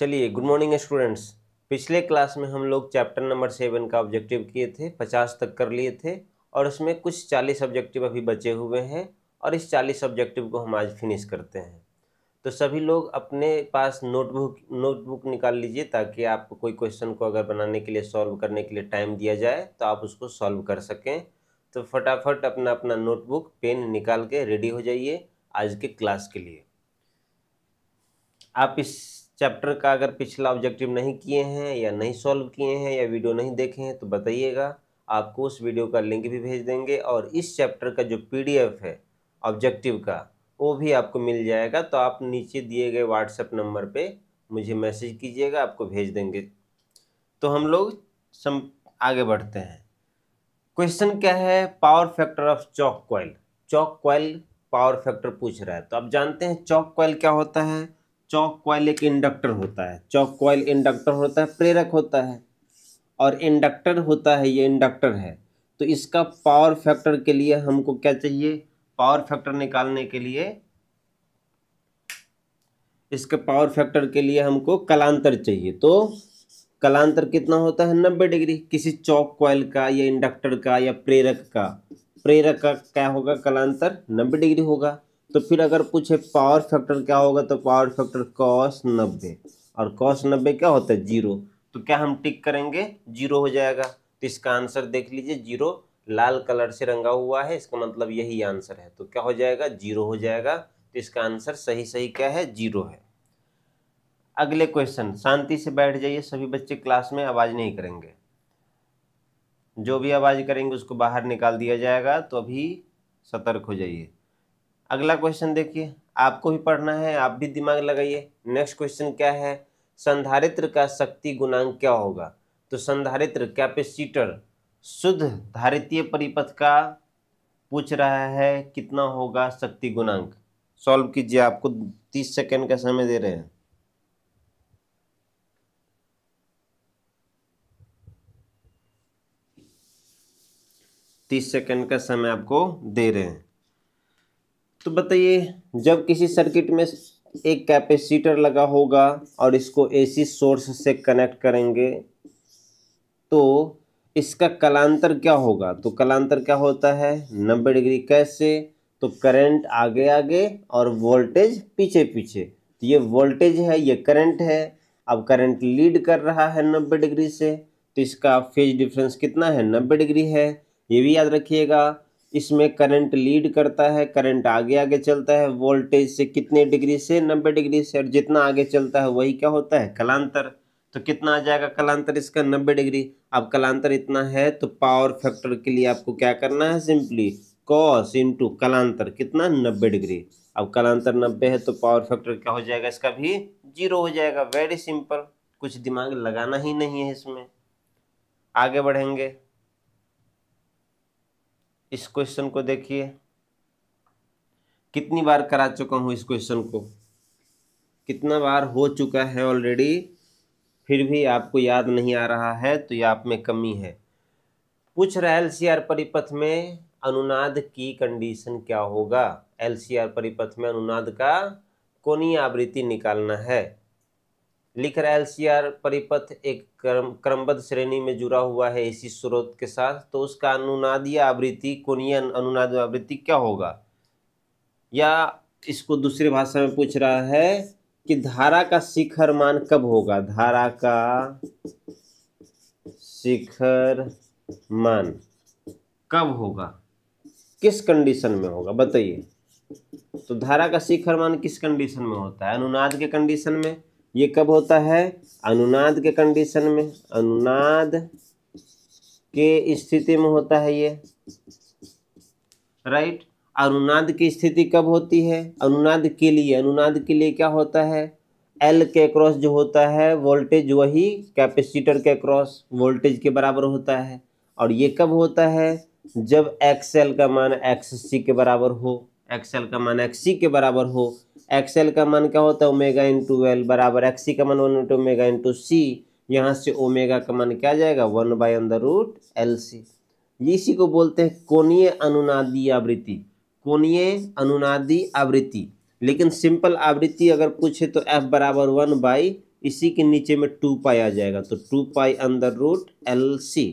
चलिए good morning students पिछले class में हम लोग चैप्टर नंबर सेवन का ऑब्जेक्टिव किए थे पचास तक कर लिए थे और उसमें कुछ चालीस ऑब्जेक्टिव अभी बचे हुए हैं और इस चालीस ऑब्जेक्टिव को हम आज फिनिश करते हैं तो सभी लोग अपने पास नोटबुक नोटबुक निकाल लीजिए ताकि आपको कोई क्वेश्चन को अगर बनाने के लिए सॉल्व करने के लिए टाइम दिया जाए तो आप उसको सॉल्व कर सकें तो फटाफट अपना अपना नोटबुक पेन निकाल के रेडी हो जाइए आज के क्लास के लिए आप इस चैप्टर का अगर पिछला ऑब्जेक्टिव नहीं किए हैं या नहीं सॉल्व किए हैं या वीडियो नहीं देखे हैं तो बताइएगा आपको उस वीडियो का लिंक भी भेज देंगे और इस चैप्टर का जो पीडीएफ है ऑब्जेक्टिव का वो भी आपको मिल जाएगा तो आप नीचे दिए गए व्हाट्सएप नंबर पे मुझे मैसेज कीजिएगा आपको भेज देंगे तो हम लोग सम आगे बढ़ते हैं क्वेश्चन क्या है power factor of choke coil choke coil power factor पूछ रहा है तो आप जानते हैं चौक कॉयल क्या होता है चौक कॉयल एक इंडक्टर होता है चौक कॉयल इंडक्टर होता है प्रेरक होता है और इंडक्टर होता है ये इंडक्टर है तो इसका पावर फैक्टर के लिए हमको क्या चाहिए पावर फैक्टर निकालने के लिए इसके पावर फैक्टर के लिए हमको कलांतर चाहिए तो कलांतर कितना होता है नब्बे डिग्री किसी चौक कॉयल का या इंडक्टर का या प्रेरक का प्रेरक का क्या होगा कलांतर नब्बे डिग्री होगा तो फिर अगर पूछे पावर फैक्टर क्या होगा तो पावर फैक्टर कॉस नब्बे और कॉस नब्बे क्या होता है जीरो तो क्या हम टिक करेंगे जीरो हो जाएगा तो इसका आंसर देख लीजिए जीरो लाल कलर से रंगा हुआ है इसका मतलब यही आंसर है तो क्या हो जाएगा जीरो हो जाएगा तो इसका आंसर सही सही क्या है जीरो है अगले क्वेश्चन शांति से बैठ जाइए सभी बच्चे क्लास में आवाज़ नहीं करेंगे जो भी आवाज़ करेंगे उसको बाहर निकाल दिया जाएगा तो अभी सतर्क हो जाइए अगला क्वेश्चन देखिए आपको भी पढ़ना है आप भी दिमाग लगाइए नेक्स्ट क्वेश्चन क्या है संधारित्र का शक्ति गुणांक क्या होगा तो संधारित्र कैपेसिटर शुद्ध धारितीय परिपथ का पूछ रहा है कितना होगा शक्ति गुणांक सॉल्व कीजिए आपको तीस सेकेंड का समय दे रहे हैं तीस सेकेंड का समय आपको दे रहे हैं तो बताइए जब किसी सर्किट में एक कैपेसिटर लगा होगा और इसको एसी सोर्स से कनेक्ट करेंगे तो इसका कलांतर क्या होगा तो कलांतर क्या होता है नब्बे डिग्री कैसे तो करंट आगे आगे और वोल्टेज पीछे पीछे तो ये वोल्टेज है ये करंट है अब करंट लीड कर रहा है नब्बे डिग्री से तो इसका फेज डिफरेंस कितना है नब्बे डिग्री है ये भी याद रखिएगा इसमें करंट लीड करता है करंट आगे आगे चलता है वोल्टेज से कितने डिग्री से नब्बे डिग्री से और जितना आगे चलता है वही क्या होता है कलांतर तो कितना आ जाएगा कलांतर इसका नब्बे डिग्री अब कलांतर इतना है तो पावर फैक्टर के लिए आपको क्या करना है सिंपली कॉस इंटू कलांतर कितना नब्बे डिग्री अब कलांतर नब्बे है तो पावर फैक्टर क्या हो जाएगा इसका भी जीरो हो जाएगा वेरी सिंपल कुछ दिमाग लगाना ही नहीं है इसमें आगे बढ़ेंगे इस क्वेश्चन को देखिए कितनी बार करा चुका हूँ इस क्वेश्चन को कितना बार हो चुका है ऑलरेडी फिर भी आपको याद नहीं आ रहा है तो ये आप में कमी है पूछ रहा है एल परिपथ में अनुनाद की कंडीशन क्या होगा एल परिपथ में अनुनाद का कोनी आवृत्ति निकालना है लिख रहा है एलसीआर परिपथ एक क्रम क्रमबद्ध श्रेणी में जुड़ा हुआ है इसी स्रोत के साथ तो उसका अनुनाद या आवृत्ति कोणीय अनुनाद आवृत्ति क्या होगा या इसको दूसरी भाषा में पूछ रहा है कि धारा का शिखर मान कब होगा धारा का शिखर मान कब होगा किस कंडीशन में होगा बताइए तो धारा का शिखर मान किस कंडीशन में होता है अनुनाद के कंडीशन में ये कब होता है अनुनाद के कंडीशन में अनुनाद के स्थिति में होता है ये राइट अनुनाद की स्थिति कब होती है अनुनाद के लिए अनुनाद के लिए क्या होता है एल के क्रॉस जो होता है वोल्टेज वही कैपेसिटर के क्रॉस वोल्टेज के बराबर होता है और ये कब होता है जब एक्स एल का मान एक्स सी के बराबर हो एक्सएल का मान एक्सी के बराबर हो एक्सएल का मान क्या होता है ओमेगा इंटू एल बराबर एक्सी का मान one into omega into C यहाँ से ओमेगा का मान क्या जाएगा वन बाई अंदर रूट एल सी इसी को बोलते हैं कोणीय अनुनादी आवृत्ति कोणीय अनुनादी आवृत्ति लेकिन सिंपल आवृत्ति अगर पूछे तो एफ बराबर वन बाई इसी के नीचे में टू पाई आ जाएगा तो टू पाई अंदर रूट एल सी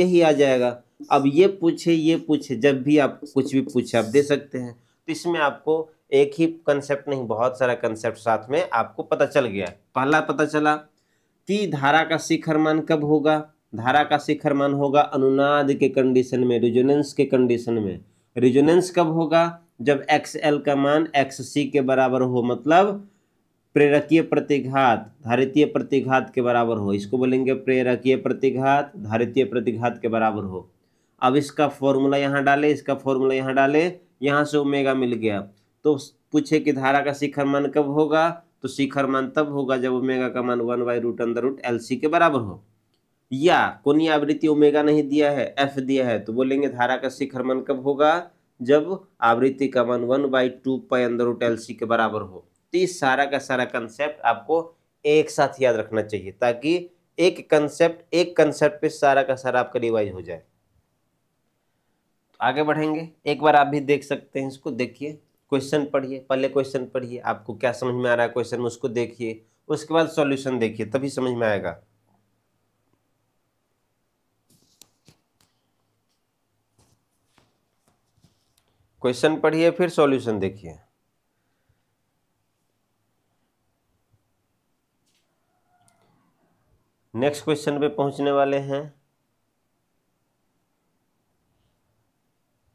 यही आ जाएगा अब ये पूछे ये पूछे जब भी आप कुछ भी पूछे आप दे सकते हैं तो इसमें आपको एक ही कंसेप्ट नहीं बहुत सारा कंसेप्ट साथ में आपको पता चल गया पहला पता चला कि धारा का शिखर मान कब होगा धारा का शिखर मान होगा अनुनाद के कंडीशन में रिजोनेंस के कंडीशन में रिजोनेंस कब होगा जब एक्स एल का मान एक्स सी के बराबर हो मतलब प्रेरकीय प्रतिघात धारितीय प्रतिघात के बराबर हो इसको बोलेंगे प्रेरकीय प्रतिघात धारितीय प्रतिघात के बराबर हो अब इसका फॉर्मूला यहाँ डाले इसका फॉर्मूला यहाँ डाले यहाँ से ओमेगा मिल गया तो पूछे कि धारा का शिखर मान कब होगा तो शिखर मान तब होगा जब ओमेगा का मान वन बाई रूट अंदर रूट एल के बराबर हो या कोनी आवृत्ति ओमेगा नहीं दिया है एफ दिया है तो बोलेंगे धारा का शिखर मान कब होगा जब आवृत्ति का मान वन बाई टू पाई अंदर रूट एल के बराबर हो तो इस सारा का सारा कंसेप्ट आपको एक साथ याद रखना चाहिए ताकि एक कंसेप्ट एक कंसेप्ट पे सारा का सारा आपका रिवाइज हो जाए आगे बढ़ेंगे एक बार आप भी देख सकते हैं इसको देखिए क्वेश्चन पढ़िए पहले क्वेश्चन पढ़िए आपको क्या समझ में आ रहा है क्वेश्चन में उसको देखिए उसके बाद सॉल्यूशन देखिए तभी समझ में आएगा क्वेश्चन पढ़िए फिर सॉल्यूशन देखिए नेक्स्ट क्वेश्चन पे पहुंचने वाले हैं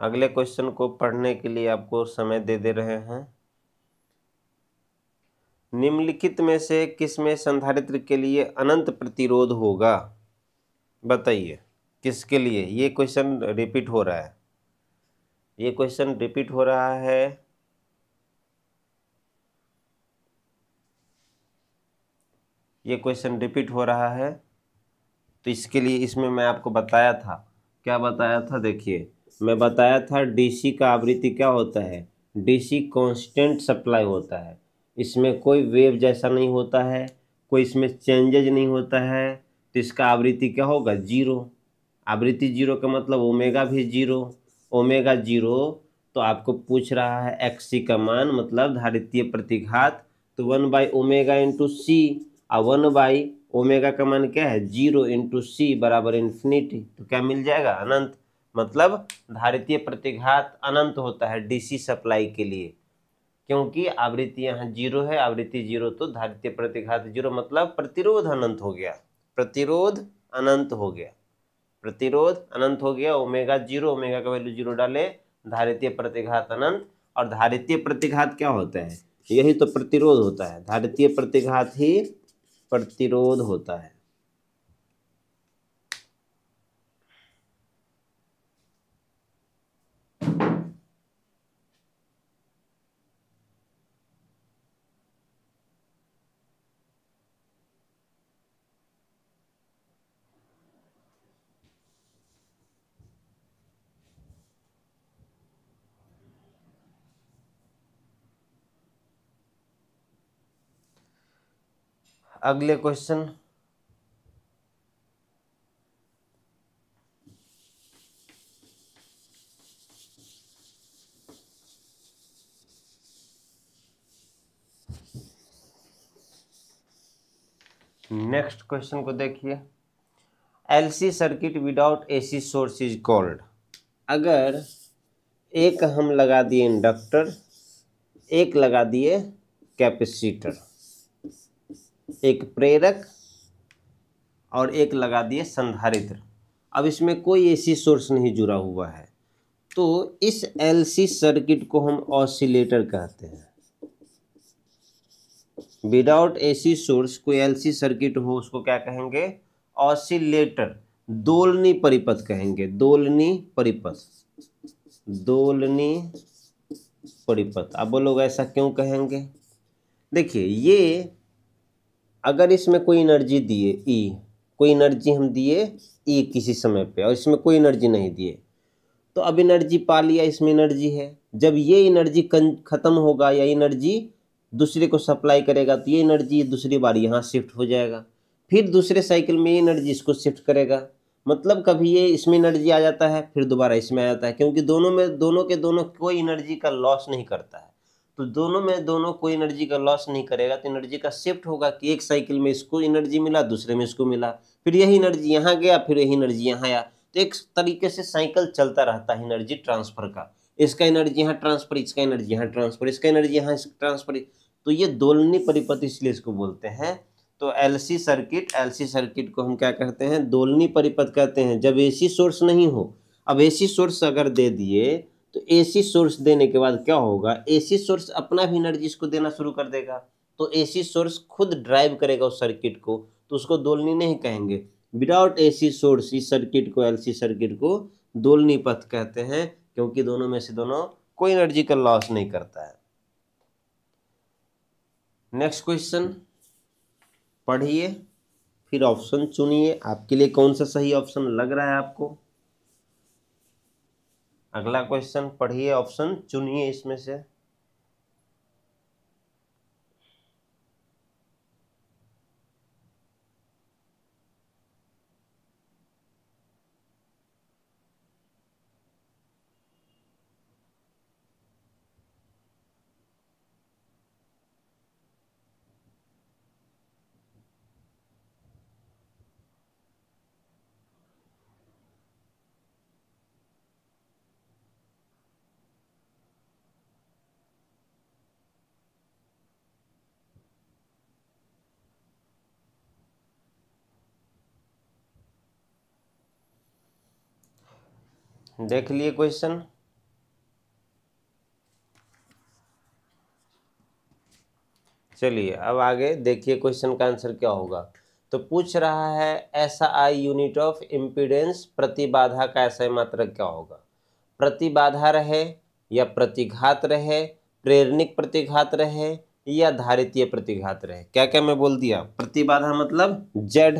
अगले क्वेश्चन को पढ़ने के लिए आपको समय दे दे रहे हैं निम्नलिखित में से किस में संधारित्र के लिए अनंत प्रतिरोध होगा बताइए किसके लिए ये क्वेश्चन रिपीट हो रहा है ये क्वेश्चन रिपीट हो रहा है ये क्वेश्चन रिपीट हो रहा है तो इसके लिए इसमें मैं आपको बताया था क्या बताया था देखिए मैं बताया था डीसी का आवृत्ति क्या होता है डीसी कांस्टेंट सप्लाई होता है इसमें कोई वेव जैसा नहीं होता है कोई इसमें चेंजेज नहीं होता है तो इसका आवृत्ति क्या होगा जीरो आवृत्ति जीरो का मतलब ओमेगा भी जीरो ओमेगा जीरो तो आपको पूछ रहा है एक्स सी का मान मतलब धारितीय प्रतिघात तो one by omega into C और वन बाई ओमेगा का मान क्या है जीरो इंटू सी बराबर इन्फिनिटी तो क्या मिल जाएगा अनंत मतलब धारितीय प्रतिघात अनंत होता है डीसी सप्लाई के लिए क्योंकि आवृत्ति यहाँ जीरो है आवृत्ति जीरो तो धारितीय प्रतिघात जीरो मतलब प्रतिरोध अनंत हो गया प्रतिरोध अनंत हो गया प्रतिरोध अनंत हो गया ओमेगा जीरो ओमेगा का वैल्यू जीरो डाले धारितीय प्रतिघात अनंत और धारितीय प्रतिघात क्या होता है यही तो प्रतिरोध होता है धारितीय प्रतिघात ही प्रतिरोध होता है अगले क्वेश्चन नेक्स्ट क्वेश्चन को देखिए LC circuit without AC source is called अगर एक हम लगा दिए इंडक्टर एक लगा दिए कैपेसिटर एक प्रेरक और एक लगा दिए संधारित्र अब इसमें कोई एसी सोर्स नहीं जुड़ा हुआ है तो इस एलसी सर्किट को हम ऑसिलेटर कहते हैं विदाउट एसी सोर्स कोई एलसी सर्किट हो उसको क्या कहेंगे ऑसिलेटर दोलनी परिपथ कहेंगे दोलनी परिपथ दोलनी परिपथ अब बोलोग ऐसा क्यों कहेंगे देखिए ये अगर इसमें कोई एनर्जी दिए ई e, कोई एनर्जी हम दिए ई e किसी समय पे और इसमें कोई एनर्जी नहीं दिए तो अब एनर्जी पा लिया इसमें एनर्जी है जब ये एनर्जी ख़त्म होगा या एनर्जी दूसरे को सप्लाई करेगा तो ये एनर्जी दूसरी बार यहाँ शिफ्ट हो जाएगा फिर दूसरे साइकिल में ये एनर्जी इसको शिफ्ट करेगा मतलब कभी ये इसमें एनर्जी आ जाता है फिर दोबारा इसमें आ जाता है क्योंकि दोनों में दोनों के दोनों कोई एनर्जी का लॉस नहीं करता है तो दोनों में दोनों कोई एनर्जी का लॉस नहीं करेगा तो एनर्जी का शिफ्ट होगा कि एक साइकिल में इसको एनर्जी मिला दूसरे में इसको मिला फिर यही एनर्जी यहाँ गया फिर यही एनर्जी यहाँ आया तो एक तरीके से साइकिल चलता रहता है एनर्जी ट्रांसफर का इसका एनर्जी यहाँ ट्रांसफर इसका एनर्जी यहाँ ट्रांसफर इसका एनर्जी यहाँ ट्रांसफर तो ये दोलनी परिपथ इसलिए इसको बोलते हैं तो एलसी सर्किट एलसी सर्किट को हम क्या कहते हैं दोलनी परिपथ कहते हैं जब एसी सोर्स नहीं हो अब एसी सोर्स अगर दे दिए तो एसी सोर्स देने के बाद क्या होगा एसी सोर्स अपना भी एनर्जी इसको देना शुरू कर देगा तो एसी सोर्स खुद ड्राइव करेगा उस सर्किट को तो उसको दोलनी नहीं कहेंगे विदाउट एसी सोर्स इस सर्किट को एलसी सर्किट को दोलनी पथ कहते हैं क्योंकि दोनों में से दोनों कोई एनर्जी का लॉस नहीं करता है नेक्स्ट क्वेश्चन पढ़िए फिर ऑप्शन चुनिए आपके लिए कौन सा सही ऑप्शन लग रहा है आपको अगला क्वेश्चन पढ़िए ऑप्शन चुनिए इसमें से देख लिए क्वेश्चन चलिए अब आगे देखिए क्वेश्चन का आंसर क्या होगा तो पूछ रहा है ऐसा आई यूनिट ऑफ इम्पीडेंस प्रतिबाधा का ऐसा मात्रक क्या होगा प्रतिबाधा रहे या प्रतिघात रहे प्रेरणिक प्रतिघात रहे या धारितीय प्रतिघात रहे क्या क्या मैं बोल दिया प्रतिबाधा मतलब जेड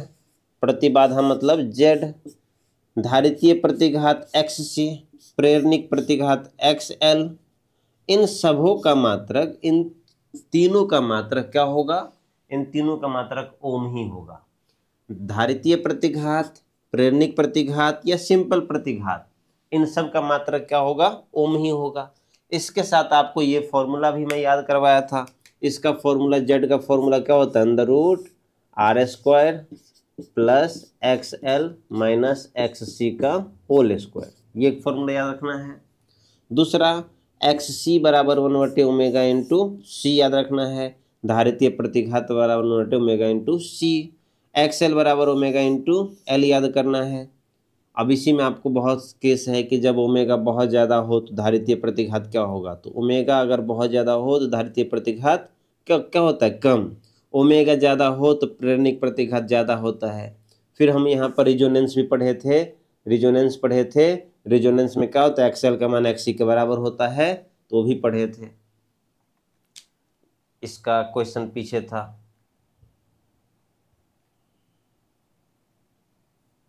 प्रतिबाधा मतलब जेड धारितीय प्रतिघात एक्स सी प्रेरणिक प्रतिघात एक्स एल इन सबों का मात्रक इन तीनों का मात्रक क्या होगा इन तीनों का मात्रक ओम ही होगा धारितीय प्रतिघात प्रेरणिक प्रतिघात या सिंपल प्रतिघात इन सब का मात्रक क्या होगा ओम ही होगा इसके साथ आपको ये फॉर्मूला भी मैं याद करवाया था इसका फॉर्मूला जेड का फॉर्मूला क्या होता है अंदर root R square plus X L minus X C का होल स्क्वायर ये एक फॉर्मूला याद रखना है दूसरा एक्स सी बराबर वन वटे ओमेगा इंटू सी याद रखना है धारितीय प्रतिघात बराबर वन वटे omega into C X L बराबर ओमेगा इंटू एल याद करना है अब इसी में आपको बहुत केस है कि जब ओमेगा बहुत ज़्यादा हो तो धारितीय प्रतिघात क्या होगा तो ओमेगा अगर बहुत ज़्यादा हो तो धारितीय प्रतिघात क्या क्या होता है कम ओमेगा ज़्यादा हो तो प्रेरणिक प्रतिघात ज़्यादा होता है फिर हम यहाँ पर रिजोनेंस भी पढ़े थे रिजोनेंस पढ़े थे रिजोनेंस में क्या होता है एक्सेल का मान एक्सी के बराबर होता है तो भी पढ़े थे इसका क्वेश्चन पीछे था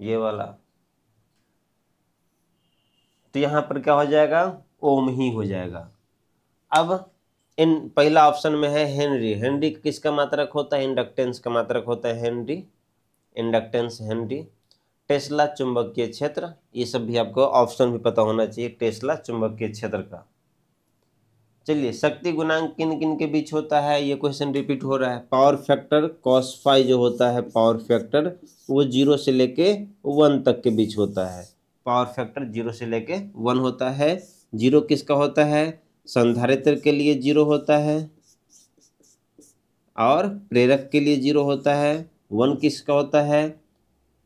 ये वाला तो यहां पर क्या हो जाएगा ओम ही हो जाएगा अब इन पहला ऑप्शन में है हेनरी हेनरी किसका मात्रक होता है इंडक्टेंस का मात्रक होता है हेनरी इंडक्टेंस हेनरी टेस्ला चुंबकीय क्षेत्र ये सब भी आपको ऑप्शन भी पता होना चाहिए टेस्ला चुंबकीय क्षेत्र का चलिए शक्ति गुणांक किन किन के बीच होता है ये क्वेश्चन रिपीट हो रहा है पावर फैक्टर कॉस फाइव जो होता है पावर फैक्टर वो जीरो से लेके वन तक के बीच होता है पावर फैक्टर जीरो से लेके वन होता है जीरो किसका होता है संधारित्र के लिए जीरो होता है और प्रेरक के लिए जीरो होता है वन किसका होता है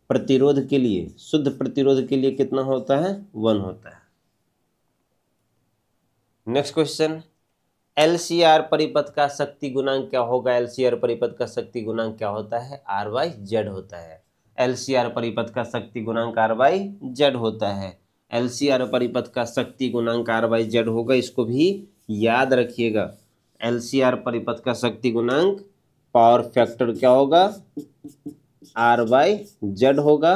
प्रतिरोध के लिए शुद्ध प्रतिरोध के लिए कितना होता है वन होता है नेक्स्ट क्वेश्चन एलसीआर परिपथ का शक्ति गुणांक क्या होगा एलसीआर परिपथ का शक्ति गुणांक क्या होता है आर वाई जेड होता है एलसीआर परिपथ का शक्ति गुणांक आर वाई जेड होता है एल सी आर परिपथ का शक्ति गुणांक आर बाई जेड होगा इसको भी याद रखिएगा एल सी आर परिपथ का शक्ति गुणांक पावर फैक्टर क्या होगा आर बाई जेड होगा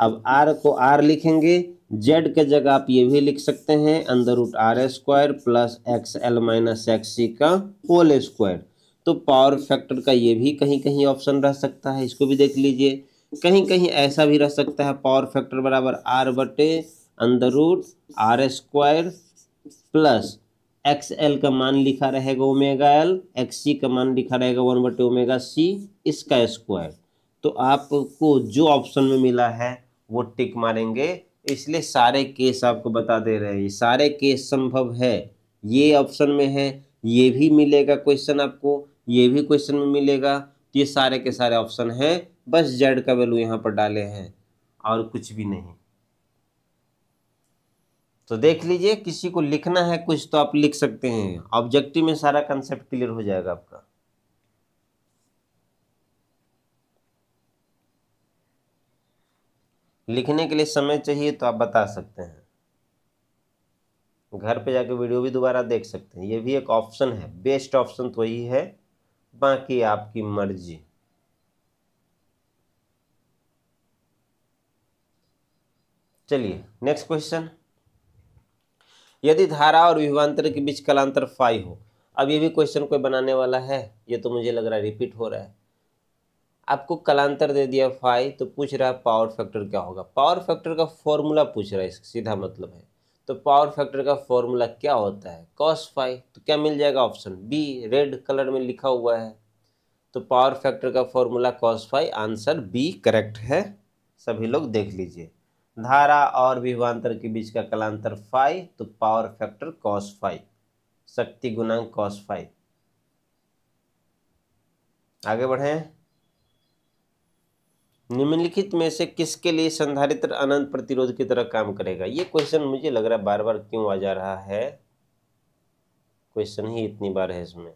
अब आर को आर लिखेंगे जेड के जगह आप ये भी लिख सकते हैं अंदर root R square plus X L minus X C का होल स्क्वायर तो पावर फैक्टर का ये भी कहीं कहीं ऑप्शन रह सकता है इसको भी देख लीजिए कहीं कहीं ऐसा भी रह सकता है पावर फैक्टर बराबर आर बटे अंदर root R square plus X L का मान लिखा रहेगा ओमेगा एल एक्स सी का मान लिखा रहेगा वन बटे ओमेगा सी इसका स्क्वायर तो आपको जो ऑप्शन में मिला है वो टिक मारेंगे इसलिए सारे केस आपको बता दे रहे हैं सारे केस संभव है ये ऑप्शन में है ये भी मिलेगा क्वेश्चन आपको ये भी क्वेश्चन में मिलेगा तो ये सारे के सारे ऑप्शन हैं बस जेड का वैल्यू यहाँ पर डाले हैं और कुछ भी नहीं तो देख लीजिए किसी को लिखना है कुछ तो आप लिख सकते हैं ऑब्जेक्टिव में सारा कंसेप्ट क्लियर हो जाएगा आपका लिखने के लिए समय चाहिए तो आप बता सकते हैं घर पे जाके वीडियो भी दोबारा देख सकते हैं ये भी एक ऑप्शन है बेस्ट ऑप्शन तो यही है बाकी आपकी मर्जी चलिए नेक्स्ट क्वेश्चन यदि धारा और विभवांतर के बीच कलांतर फाई हो अब ये भी क्वेश्चन कोई बनाने वाला है ये तो मुझे लग रहा है रिपीट हो रहा है आपको कलांतर दे दिया फाई तो पूछ रहा है पावर फैक्टर क्या होगा पावर फैक्टर का फॉर्मूला पूछ रहा है इसका सीधा मतलब है तो पावर फैक्टर का फॉर्मूला क्या होता है कॉस फाइव तो क्या मिल जाएगा ऑप्शन बी रेड कलर में लिखा हुआ है तो पावर फैक्टर का formula cos phi answer B correct है सभी लोग देख लीजिए धारा और विभवांतर के बीच का कलांतर फाइव तो पावर फैक्टर कॉस फाइव शक्ति गुणांक कॉस फाइव आगे बढ़े निम्नलिखित में से किसके लिए संधारित्र अनंत प्रतिरोध की तरह काम करेगा ये क्वेश्चन मुझे लग रहा है बार बार क्यों आ जा रहा है क्वेश्चन ही इतनी बार है इसमें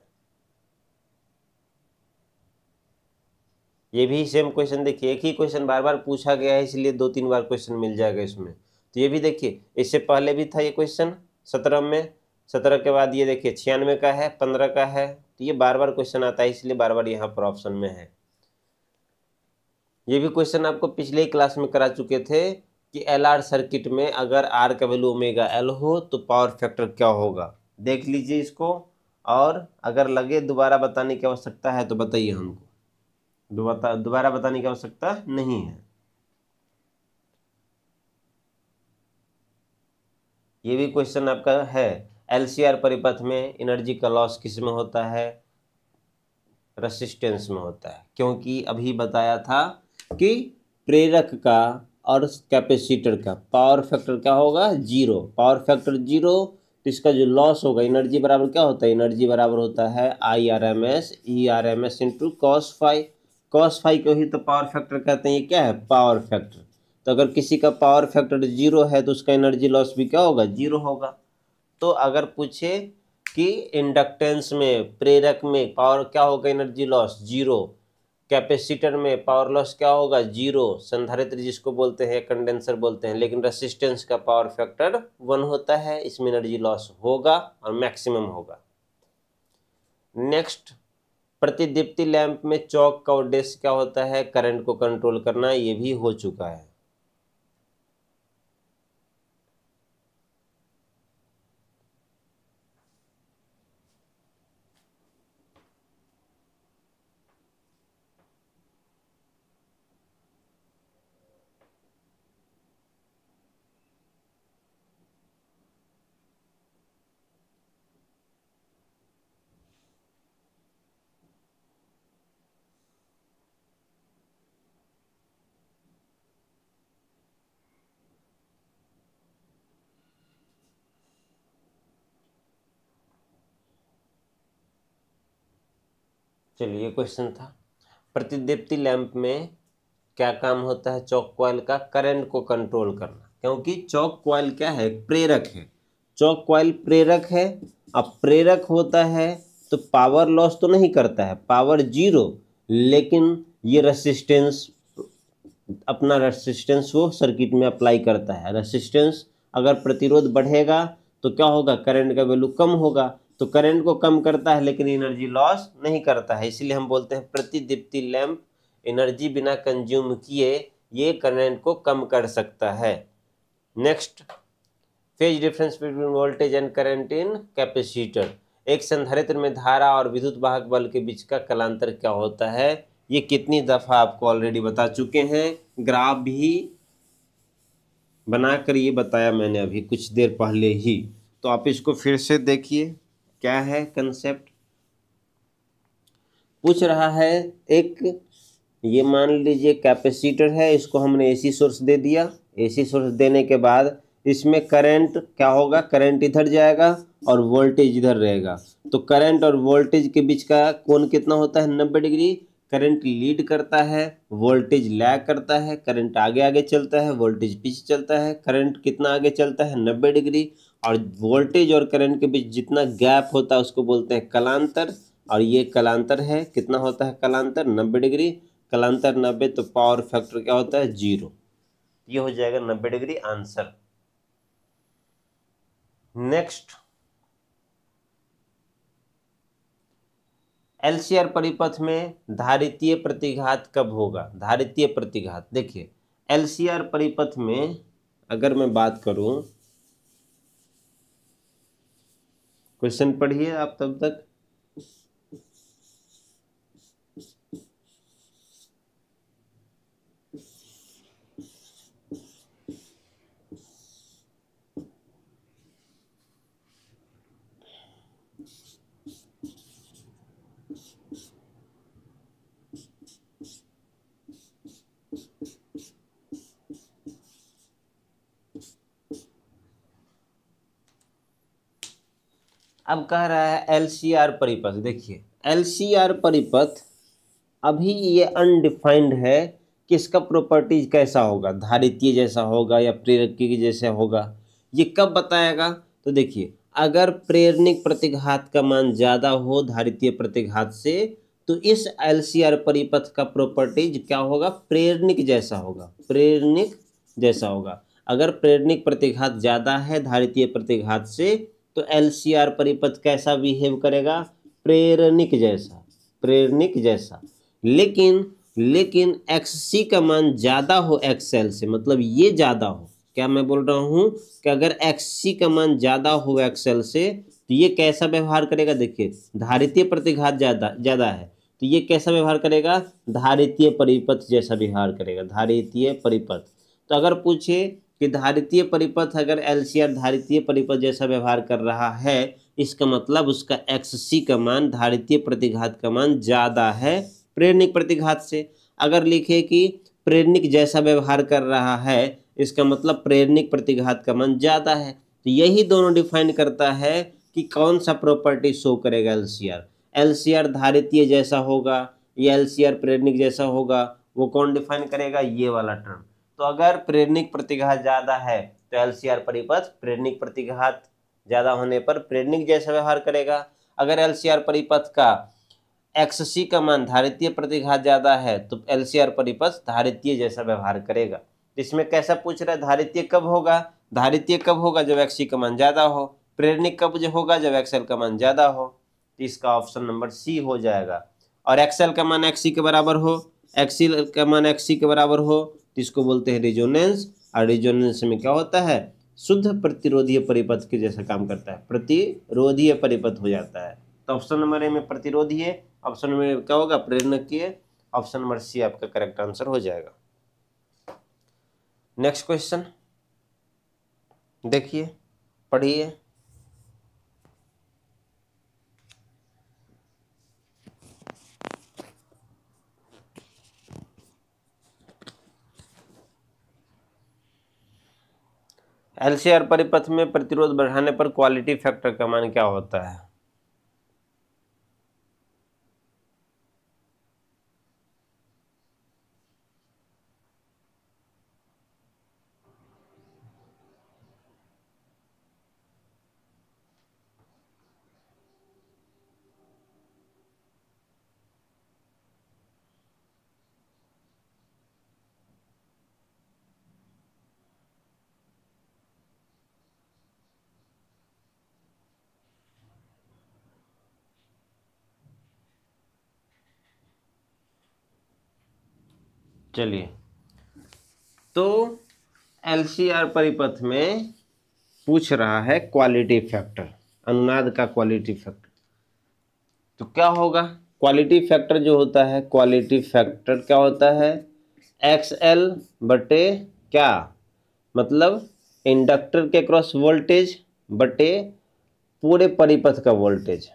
ये भी सेम क्वेश्चन देखिए एक ही क्वेश्चन बार बार पूछा गया है इसलिए दो तीन बार क्वेश्चन मिल जाएगा इसमें तो ये भी देखिए इससे पहले भी था ये क्वेश्चन सत्रह में सत्रह के बाद ये देखिए छियानवे का है पंद्रह का है तो ये बार बार क्वेश्चन आता है इसलिए बार बार यहाँ पर ऑप्शन में है ये भी क्वेश्चन आपको पिछले ही क्लास में करा चुके थे कि एल आर सर्किट में अगर आर का वैल्यू ओमेगा एल हो तो पावर फैक्टर क्या होगा देख लीजिए इसको और अगर लगे दोबारा बताने की आवश्यकता है तो बताइए हमको दोबारा दोबारा बताने की आवश्यकता नहीं है ये भी क्वेश्चन आपका है एलसीआर परिपथ में एनर्जी का लॉस किस में होता है रेसिस्टेंस में होता है क्योंकि अभी बताया था कि प्रेरक का और कैपेसिटर का पावर फैक्टर क्या होगा जीरो पावर फैक्टर जीरो तो इसका जो लॉस होगा एनर्जी बराबर क्या होता है एनर्जी बराबर होता है I R M S E R M S into cos phi cos phi को ही तो पावर फैक्टर कहते हैं ये क्या है पावर फैक्टर तो अगर किसी का पावर फैक्टर जीरो है तो उसका एनर्जी लॉस भी क्या होगा जीरो होगा तो अगर पूछे कि इंडक्टेंस में प्रेरक में पावर क्या होगा एनर्जी लॉस जीरो कैपेसिटर में पावर लॉस क्या होगा जीरो संधारित्र जिसको बोलते हैं कंडेंसर बोलते हैं लेकिन रेसिस्टेंस का पावर फैक्टर वन होता है इसमें एनर्जी लॉस होगा और मैक्सिमम होगा नेक्स्ट प्रतिदीप्ति लैंप में चौक का उद्देश्य क्या होता है करंट को कंट्रोल करना ये भी हो चुका है चलिए ये क्वेश्चन था प्रतिदीप्ति लैंप में क्या काम होता है चौक क्वाइल का करंट को कंट्रोल करना क्योंकि चौक क्वाइल क्या है प्रेरक है चौक क्वाइल प्रेरक है अब प्रेरक होता है तो पावर लॉस तो नहीं करता है पावर जीरो लेकिन ये रेसिस्टेंस अपना रेसिस्टेंस वो सर्किट में अप्लाई करता है रेसिस्टेंस अगर प्रतिरोध बढ़ेगा तो क्या होगा करंट का वैल्यू कम होगा तो करंट को कम करता है लेकिन एनर्जी लॉस नहीं करता है इसलिए हम बोलते हैं प्रतिदीप्ति लैम्प एनर्जी बिना कंज्यूम किए ये करंट को कम कर सकता है next phase difference between voltage and current in capacitor एक संधारित्र में धारा और विद्युत वाहक बल के बीच का कलांतर क्या होता है ये कितनी दफ़ा आपको ऑलरेडी बता चुके हैं ग्राफ भी बनाकर ये बताया मैंने अभी कुछ देर पहले ही तो आप इसको फिर से देखिए क्या है कंसेप्ट पूछ रहा है एक ये मान लीजिए कैपेसिटर है इसको हमने एसी सोर्स दे दिया एसी सोर्स देने के बाद इसमें करंट क्या होगा करंट इधर जाएगा और वोल्टेज इधर रहेगा तो करंट और वोल्टेज के बीच का कोण कितना होता है नब्बे डिग्री करंट लीड करता है वोल्टेज लैग करता है करंट आगे आगे चलता है वोल्टेज पीछे चलता है करंट कितना आगे चलता है नब्बे डिग्री और वोल्टेज और करंट के बीच जितना गैप होता है उसको बोलते हैं कलांतर और ये कलांतर है कितना होता है कलांतर नब्बे डिग्री कलांतर नब्बे तो पावर फैक्टर क्या होता है जीरो ये हो जाएगा नब्बे डिग्री आंसर नेक्स्ट एलसीआर परिपथ में धारितीय प्रतिघात कब होगा धारितीय प्रतिघात देखिए एलसीआर परिपथ में अगर मैं बात करूं क्वेश्चन पढ़िए आप तब तक अब कह रहा है एल सी आर परिपथ देखिए एल सी आर परिपथ अभी ये अनडिफाइंड है कि इसका प्रॉपर्टीज कैसा होगा धारितीय जैसा होगा या प्रेरकी जैसे होगा ये कब बताएगा तो देखिए अगर प्रेरणिक प्रतिघात का मान ज़्यादा हो धारितीय प्रतिघात से तो इस एल सी आर परिपथ का प्रॉपर्टीज क्या होगा प्रेरणिक जैसा होगा प्रेरणिक जैसा होगा अगर प्रेरणिक प्रतिघात ज़्यादा है धारितीय प्रतिघात से तो एल सी आर परिपथ कैसा बिहेव करेगा प्रेरणिक जैसा प्रेरणिक जैसा लेकिन लेकिन एक्स सी का मान ज़्यादा हो एक्स एल से मतलब ये ज़्यादा हो क्या मैं बोल रहा हूँ कि अगर एक्स सी का मान ज़्यादा हो एक्स एल से तो ये कैसा व्यवहार करेगा देखिए धारितीय प्रतिघात ज़्यादा ज़्यादा है तो ये कैसा व्यवहार करेगा धारितीय परिपथ जैसा व्यवहार करेगा धारितीय परिपथ तो अगर पूछे कि धारितीय परिपथ अगर आर धारितीय परिपथ जैसा व्यवहार कर रहा है इसका मतलब उसका एक्स सी का मान धारितीय प्रतिघात का मान ज़्यादा है प्रेरणिक प्रतिघात से अगर लिखे कि प्रेरणिक जैसा व्यवहार कर रहा है इसका मतलब प्रेरणिक प्रतिघात का मान ज़्यादा है तो यही दोनों डिफाइन करता है कि कौन सा प्रॉपर्टी शो करेगा एलसीआर एलसीआर धारितीय जैसा होगा या एलसीआर प्रेरणिक जैसा होगा वो कौन डिफाइन करेगा ये वाला टर्म तो अगर प्रेरणिक प्रतिघात ज़्यादा है तो एलसीआर परिपथ प्रेरणिक प्रतिघात ज़्यादा होने पर प्रेरणिक जैसा व्यवहार करेगा अगर एलसीआर परिपथ का एक्ससी का मान धारितीय प्रतिघात ज़्यादा है तो एलसीआर परिपथ धारितीय जैसा व्यवहार करेगा इसमें कैसा पूछ रहा है धारितीय कब होगा धारितीय कब होगा जब एक्सी का मान ज़्यादा हो प्रेरणिक कब जो होगा जब एक्सएल का मान ज़्यादा हो तो इसका ऑप्शन नंबर सी हो जाएगा और एक्सएल का मान एक्सी के बराबर हो एक्सी का मान एक्सी के बराबर हो इसको बोलते हैं रेजोनेंस और रेजोनेंस में क्या होता है शुद्ध प्रतिरोधीय परिपथ के जैसा काम करता है प्रतिरोधीय परिपथ हो जाता है तो ऑप्शन नंबर ए में प्रतिरोधीय ऑप्शन नंबर क्या होगा प्रेरणकीय ऑप्शन नंबर सी आपका करेक्ट आंसर हो जाएगा नेक्स्ट क्वेश्चन देखिए पढ़िए एलसीआर परिपथ में प्रतिरोध बढ़ाने पर क्वालिटी फैक्टर का मान क्या होता है चलिए तो एलसीआर परिपथ में पूछ रहा है क्वालिटी फैक्टर अनुनाद का क्वालिटी फैक्टर तो क्या होगा क्वालिटी फैक्टर जो होता है क्वालिटी फैक्टर क्या होता है एक्स एल बटे क्या मतलब इंडक्टर के क्रॉस वोल्टेज बटे पूरे परिपथ का वोल्टेज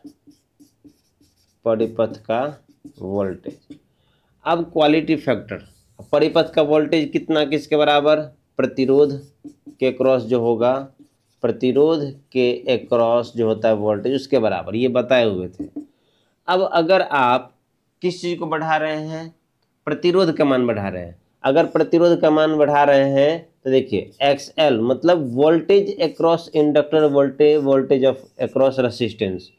परिपथ का वोल्टेज अब क्वालिटी फैक्टर परिपथ का वोल्टेज कितना किसके बराबर प्रतिरोध के क्रॉस जो होगा प्रतिरोध के एक्रॉस जो होता है वोल्टेज उसके बराबर ये बताए हुए थे अब अगर आप किस चीज़ को बढ़ा रहे हैं प्रतिरोध का मान बढ़ा रहे हैं अगर प्रतिरोध का मान बढ़ा रहे हैं तो देखिए एक्स एल मतलब वोल्टेज एक inductor voltage voltage of across resistance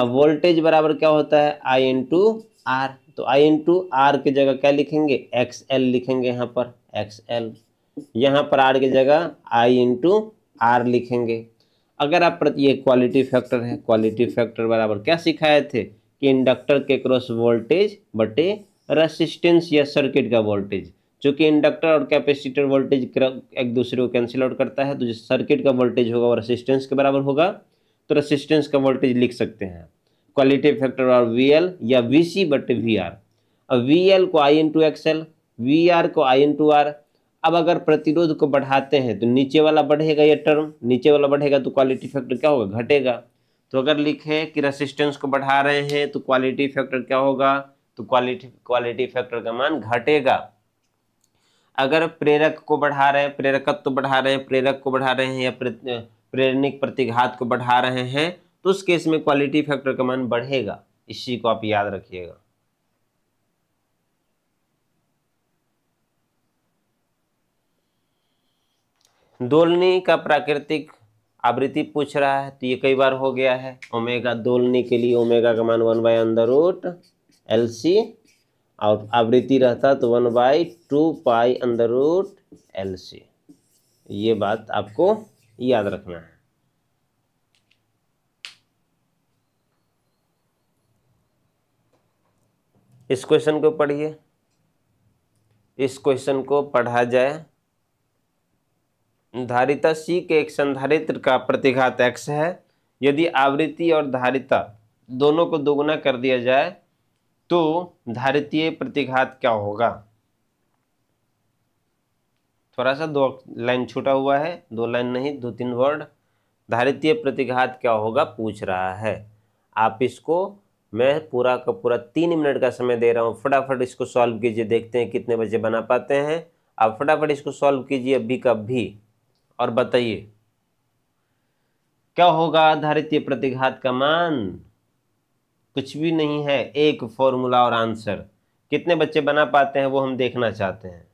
अब वोल्टेज बराबर क्या होता है आई इन टू आर तो आई इंटू आर की जगह क्या लिखेंगे एक्स एल लिखेंगे यहाँ पर एक्स एल यहाँ पर आर की जगह आई इन टू आर लिखेंगे अगर आप ये क्वालिटी फैक्टर है क्वालिटी फैक्टर बराबर क्या सिखाए थे कि इंडक्टर के क्रॉस वोल्टेज बटे रेसिस्टेंस या सर्किट का वोल्टेज चूँकि इंडक्टर और कैपेसिटर वोल्टेज एक दूसरे को कैंसिल आउट करता है तो जो सर्किट का वोल्टेज होगा वो रेसिस्टेंस के बराबर होगा तो रेसिस्टेंस का वोल्टेज लिख सकते हैं क्वालिटी फैक्टर और वी एल या V C but V R अब वी एल को I into X L V R को आई इंटू आर अब अगर प्रतिरोध को बढ़ाते हैं तो नीचे वाला बढ़ेगा ये टर्म नीचे वाला बढ़ेगा तो क्वालिटी फैक्टर क्या होगा घटेगा तो अगर लिखे कि रेसिस्टेंस को बढ़ा रहे हैं तो क्वालिटी फैक्टर क्या होगा तो क्वालिटी क्वालिटी फैक्टर का मान घटेगा अगर प्रेरक को बढ़ा रहे हैं प्रेरकत्व तो बढ़ा रहे हैं प्रेरक को बढ़ा रहे हैं या प्रेरणिक प्रतिघात को बढ़ा रहे हैं तो उस केस में क्वालिटी फैक्टर का मान बढ़ेगा इसी को आप याद रखिएगा दोलनी का प्राकृतिक आवृत्ति पूछ रहा है तो ये कई बार हो गया है ओमेगा दोलनी के लिए ओमेगा का मान वन बाई अंदर रूट एल सी और आवृत्ति रहता तो वन बाई टू पाई अंदर रूट एल सी ये बात आपको याद रखना है इस क्वेश्चन को पढ़िए इस क्वेश्चन को पढ़ा जाए धारिता सी के एक संधारित्र का प्रतिघात एक्स है यदि आवृत्ति और धारिता दोनों को दोगुना कर दिया जाए तो धारितीय प्रतिघात क्या होगा थोड़ा सा दो लाइन छूटा हुआ है दो लाइन नहीं दो तीन वर्ड धारितीय प्रतिघात क्या होगा पूछ रहा है आप इसको मैं पूरा का पूरा तीन मिनट का समय दे रहा हूँ फटाफट इसको सॉल्व कीजिए देखते हैं कितने बच्चे बना पाते हैं आप फटाफट इसको सॉल्व कीजिए अभी का भी और बताइए क्या होगा आधारित ये प्रतिघात का मान कुछ भी नहीं है एक फॉर्मूला और आंसर कितने बच्चे बना पाते हैं वो हम देखना चाहते हैं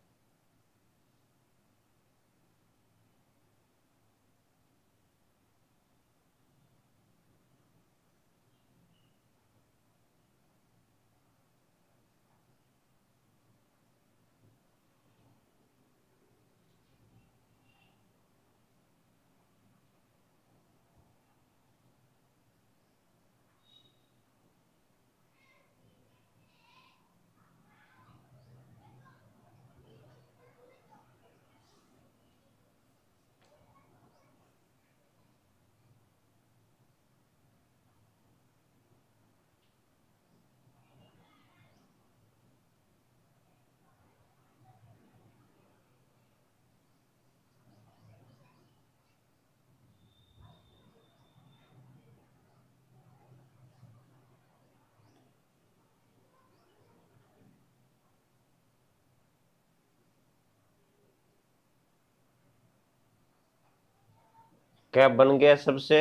क्या बन गया सबसे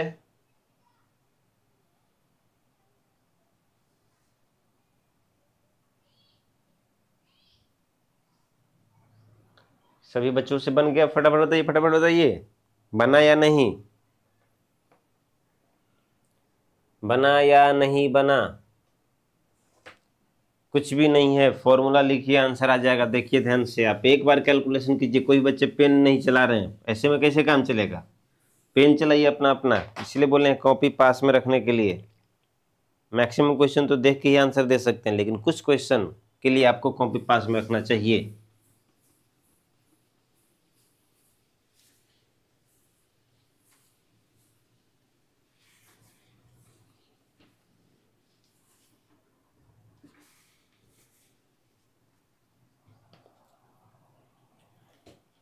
सभी बच्चों से बन गया फटाफट बताइए फटाफट बताइए बना या नहीं बना या नहीं बना कुछ भी नहीं है फॉर्मूला लिखिए आंसर आ जाएगा देखिए ध्यान से आप एक बार कैलकुलेशन कीजिए कोई बच्चे पेन नहीं चला रहे हैं ऐसे में कैसे काम चलेगा पेन चलाइए अपना अपना इसलिए बोले हैं कॉपी पास में रखने के लिए मैक्सिमम क्वेश्चन तो देख के ही आंसर दे सकते हैं लेकिन कुछ क्वेश्चन के लिए आपको कॉपी पास में रखना चाहिए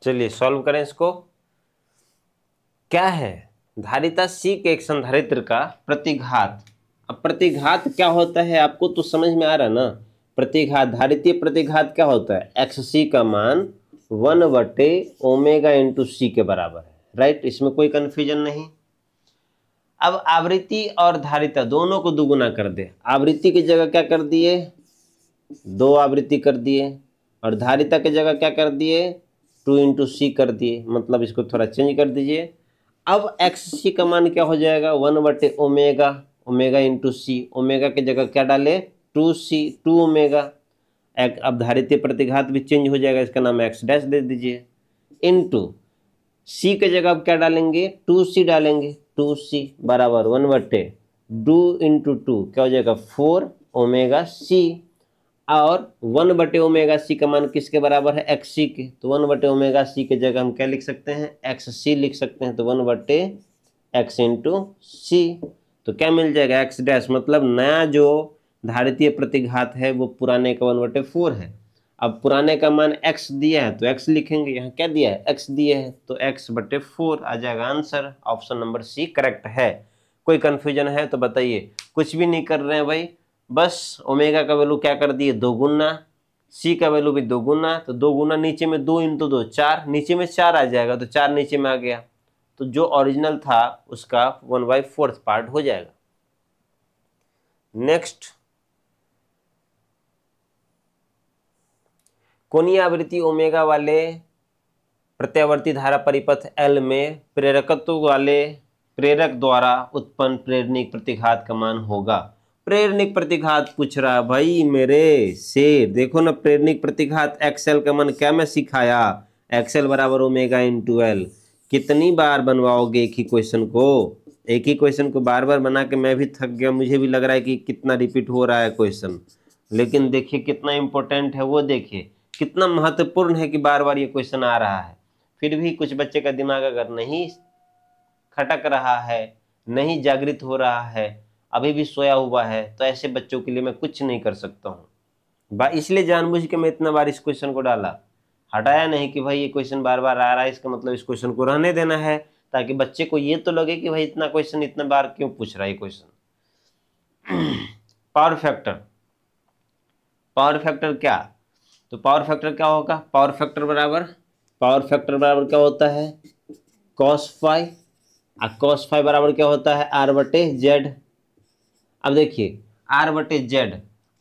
चलिए सॉल्व करें इसको क्या है धारिता सी के एक संधारित्र का प्रतिघात अब प्रतिघात क्या होता है आपको तो समझ में आ रहा है ना प्रतिघात धारितीय प्रतिघात क्या होता है एक्स सी का मान वन वटे ओमेगा इंटू सी के बराबर है राइट इसमें कोई कन्फ्यूजन नहीं अब आवृत्ति और धारिता दोनों को दुगुना कर दे आवृत्ति की जगह क्या कर दिए दो आवृत्ति कर दिए और धारिता की जगह क्या कर दिए टू इंटू सी कर दिए मतलब इसको थोड़ा चेंज कर दीजिए अब एक्स सी का मान क्या हो जाएगा वन बटे omega omega into C omega की जगह क्या डाले टू सी टू ओमेगा अब धारित्य प्रतिघात भी चेंज हो जाएगा इसका नाम एक्स डैश दे दीजिए इंटू सी के जगह अब क्या डालेंगे टू सी डालेंगे टू सी बराबर वन बटे डू इंटू टू क्या हो जाएगा फोर ओमेगा सी और वन बटे ओमेगा सी का मान किसके बराबर है एक्स सी के तो वन बटे ओमेगा सी के जगह हम क्या लिख सकते हैं एक्स सी लिख सकते हैं तो वन बटे एक्स इंटू सी तो क्या मिल जाएगा एक्स डैश मतलब नया जो धारितीय प्रतिघात है वो पुराने का वन बटे फोर है अब पुराने का मान एक्स दिया है तो एक्स लिखेंगे यहाँ क्या दिया है एक्स दिया है तो एक्स बटे फोर आ जाएगा answer option number C correct है कोई कन्फ्यूजन है तो बताइए कुछ भी नहीं कर रहे हैं भाई बस ओमेगा का वैल्यू क्या कर दिए दो गुना सी का वैल्यू भी दो गुना तो दो गुना नीचे में दो इंटू दो चार नीचे में चार आ जाएगा तो चार नीचे में आ गया तो जो ओरिजिनल था उसका वन बाई फोर्थ पार्ट हो जाएगा नेक्स्ट कोणीय आवृत्ति ओमेगा वाले प्रत्यावर्ती धारा परिपथ एल में प्रेरकत्व वाले प्रेरक द्वारा उत्पन्न प्रेरणिक प्रतिघात का मान होगा प्रेरणिक प्रतिघात पूछ रहा है भाई मेरे शेर देखो ना प्रेरणिक प्रतिघात एक्सेल का मन क्या मैं सिखाया एक्सेल बराबर ओमेगा इन एल कितनी बार बनवाओगे एक ही क्वेश्चन को एक ही क्वेश्चन को बार बार बना के मैं भी थक गया मुझे भी लग रहा है कि कितना रिपीट हो रहा है क्वेश्चन लेकिन देखिए कितना इम्पोर्टेंट है वो देखिए कितना महत्वपूर्ण है कि बार बार ये क्वेश्चन आ रहा है फिर भी कुछ बच्चे का दिमाग अगर नहीं खटक रहा है नहीं जागृत हो रहा है अभी भी सोया हुआ है तो ऐसे बच्चों के लिए मैं कुछ नहीं कर सकता हूँ इसलिए जानबूझ के मैं इतना बार इस क्वेश्चन को डाला हटाया नहीं कि भाई ये क्वेश्चन बार बार आ रहा है इसका मतलब इस क्वेश्चन को रहने देना है ताकि बच्चे को ये तो लगे कि भाई इतना क्वेश्चन इतना बार क्यों पूछ रहा है question power factor power factor क्या तो पावर फैक्टर क्या होगा पावर फैक्टर बराबर पावर फैक्टर बराबर क्या होता है कॉस फाइव और कॉस फाइव बराबर क्या होता है आर बटे जेड अब देखिए आर बटे जेड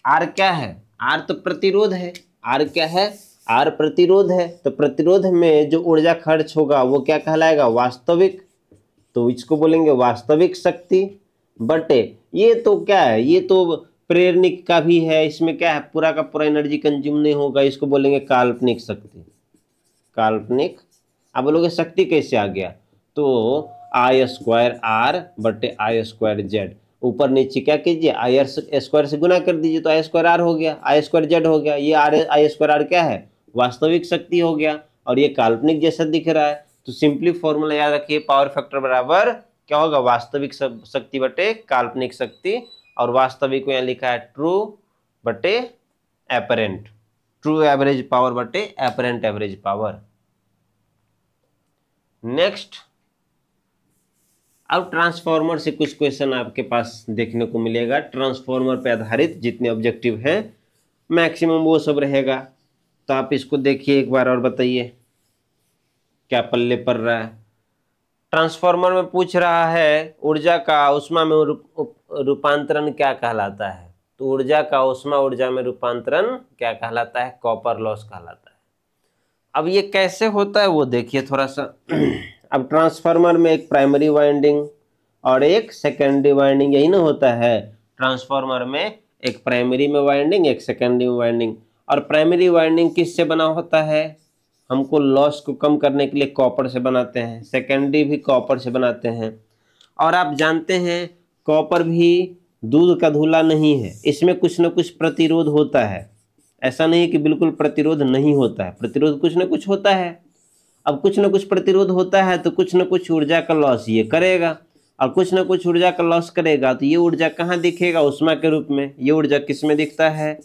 आर क्या है आर तो प्रतिरोध है आर क्या है आर प्रतिरोध है तो प्रतिरोध में जो ऊर्जा खर्च होगा वो क्या कहलाएगा वास्तविक तो इसको बोलेंगे वास्तविक शक्ति बटे ये तो क्या है ये तो प्रेरणिक का भी है इसमें क्या है पूरा का पूरा एनर्जी कंज्यूम नहीं होगा इसको बोलेंगे काल्पनिक शक्ति काल्पनिक अब बोलोगे शक्ति कैसे आ गया तो आई स्क्वायर आर बटे आई स्क्वायर जेड ऊपर नीचे क्या कीजिए आई आर स्क्वायर से गुना कर दीजिए तो आई स्क्वायर आर हो गया आई स्क्वायर जेड हो गया ये आर आई स्क्वायर आर क्या है वास्तविक शक्ति हो गया और ये काल्पनिक जैसा दिख रहा है तो सिंपली फॉर्मूला याद रखिए पावर फैक्टर बराबर क्या होगा वास्तविक शक्ति बटे काल्पनिक शक्ति और वास्तविक को यहाँ लिखा है ट्रू बटे एपरेंट ट्रू एवरेज पावर बटे एपरेंट एवरेज पावर नेक्स्ट अब ट्रांसफार्मर से कुछ क्वेश्चन आपके पास देखने को मिलेगा ट्रांसफार्मर पर आधारित जितने ऑब्जेक्टिव हैं मैक्सिमम वो सब रहेगा तो आप इसको देखिए एक बार और बताइए क्या पल्ले पड़ रहा है ट्रांसफार्मर में पूछ रहा है ऊर्जा का उष्मा में रूपांतरण क्या कहलाता है तो ऊर्जा का उष्मा ऊर्जा में रूपांतरण क्या कहलाता है कॉपर लॉस कहलाता है अब ये कैसे होता है वो देखिए थोड़ा सा अब ट्रांसफार्मर में एक प्राइमरी वाइंडिंग और एक सेकेंडरी वाइंडिंग यही ना होता है ट्रांसफार्मर में एक प्राइमरी में वाइंडिंग एक सेकेंडरी में वाइंडिंग और प्राइमरी वाइंडिंग किससे बना होता है हमको लॉस को कम करने के लिए कॉपर से बनाते हैं सेकेंडरी भी कॉपर से बनाते हैं और आप जानते हैं कॉपर भी दूध का धूला नहीं है इसमें कुछ ना कुछ प्रतिरोध होता है ऐसा नहीं कि बिल्कुल प्रतिरोध नहीं होता है प्रतिरोध कुछ ना कुछ होता है अब कुछ ना कुछ प्रतिरोध होता है तो कुछ ना कुछ ऊर्जा का लॉस ये करेगा और कुछ ना कुछ ऊर्जा का लॉस करेगा तो ये ऊर्जा कहाँ दिखेगा उष्मा के रूप में ये ऊर्जा किस में दिखता है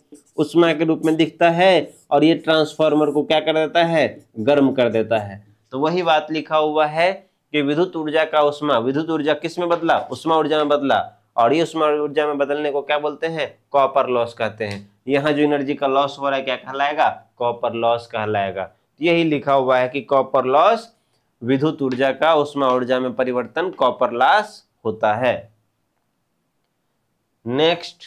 उष्मा के रूप में दिखता है और ये ट्रांसफार्मर को क्या कर देता है गर्म कर देता है तो वही बात लिखा हुआ है कि विद्युत ऊर्जा का उष्मा विद्युत ऊर्जा किस में बदला उष्मा ऊर्जा में बदला और ये उष्मा ऊर्जा में बदलने को क्या बोलते हैं कॉपर लॉस कहते हैं यहाँ जो एनर्जी का लॉस हो रहा है क्या कहलाएगा कॉपर लॉस कहलाएगा यही लिखा हुआ है कि कॉपर लॉस विद्युत ऊर्जा का उसमें ऊर्जा में परिवर्तन कॉपर लॉस होता है नेक्स्ट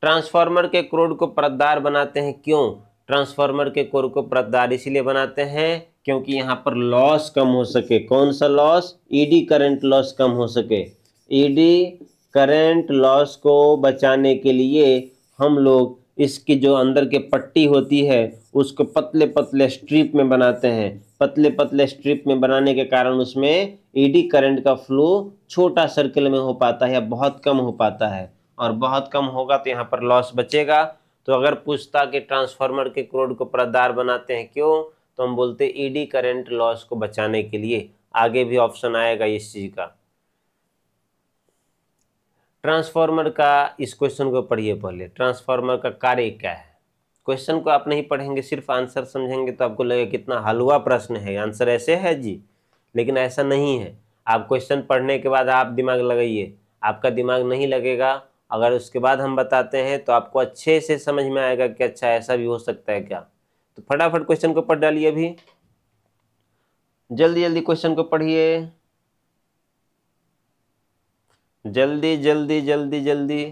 ट्रांसफार्मर के क्रोड को प्रदार बनाते हैं क्यों ट्रांसफार्मर के कोर को प्रदार इसीलिए बनाते हैं क्योंकि यहाँ पर लॉस कम हो सके कौन सा लॉस ईडी करंट लॉस कम हो सके ईडी करंट लॉस को बचाने के लिए हम लोग इसकी जो अंदर के पट्टी होती है उसको पतले पतले स्ट्रिप में बनाते हैं पतले पतले स्ट्रिप में बनाने के कारण उसमें ईडी e करंट का फ्लो छोटा सर्कल में हो पाता है या बहुत कम हो पाता है और बहुत कम होगा तो यहाँ पर लॉस बचेगा तो अगर पूछता कि ट्रांसफार्मर के क्रोड को परतदार बनाते हैं क्यों तो हम बोलते ईडी करंट लॉस को बचाने के लिए आगे भी ऑप्शन आएगा इस चीज़ का ट्रांसफार्मर का इस क्वेश्चन को पढ़िए पहले ट्रांसफार्मर का कार्य क्या है क्वेश्चन को आप नहीं पढ़ेंगे सिर्फ आंसर समझेंगे तो आपको लगेगा कितना हलवा प्रश्न है आंसर ऐसे है जी लेकिन ऐसा नहीं है आप क्वेश्चन पढ़ने के बाद आप दिमाग लगाइए आपका दिमाग नहीं लगेगा अगर उसके बाद हम बताते हैं तो आपको अच्छे से समझ में आएगा कि अच्छा ऐसा भी हो सकता है क्या तो फटाफट क्वेश्चन को पढ़ डालिए अभी जल्दी जल्दी क्वेश्चन को पढ़िए जल्दी जल्दी जल्दी जल्दी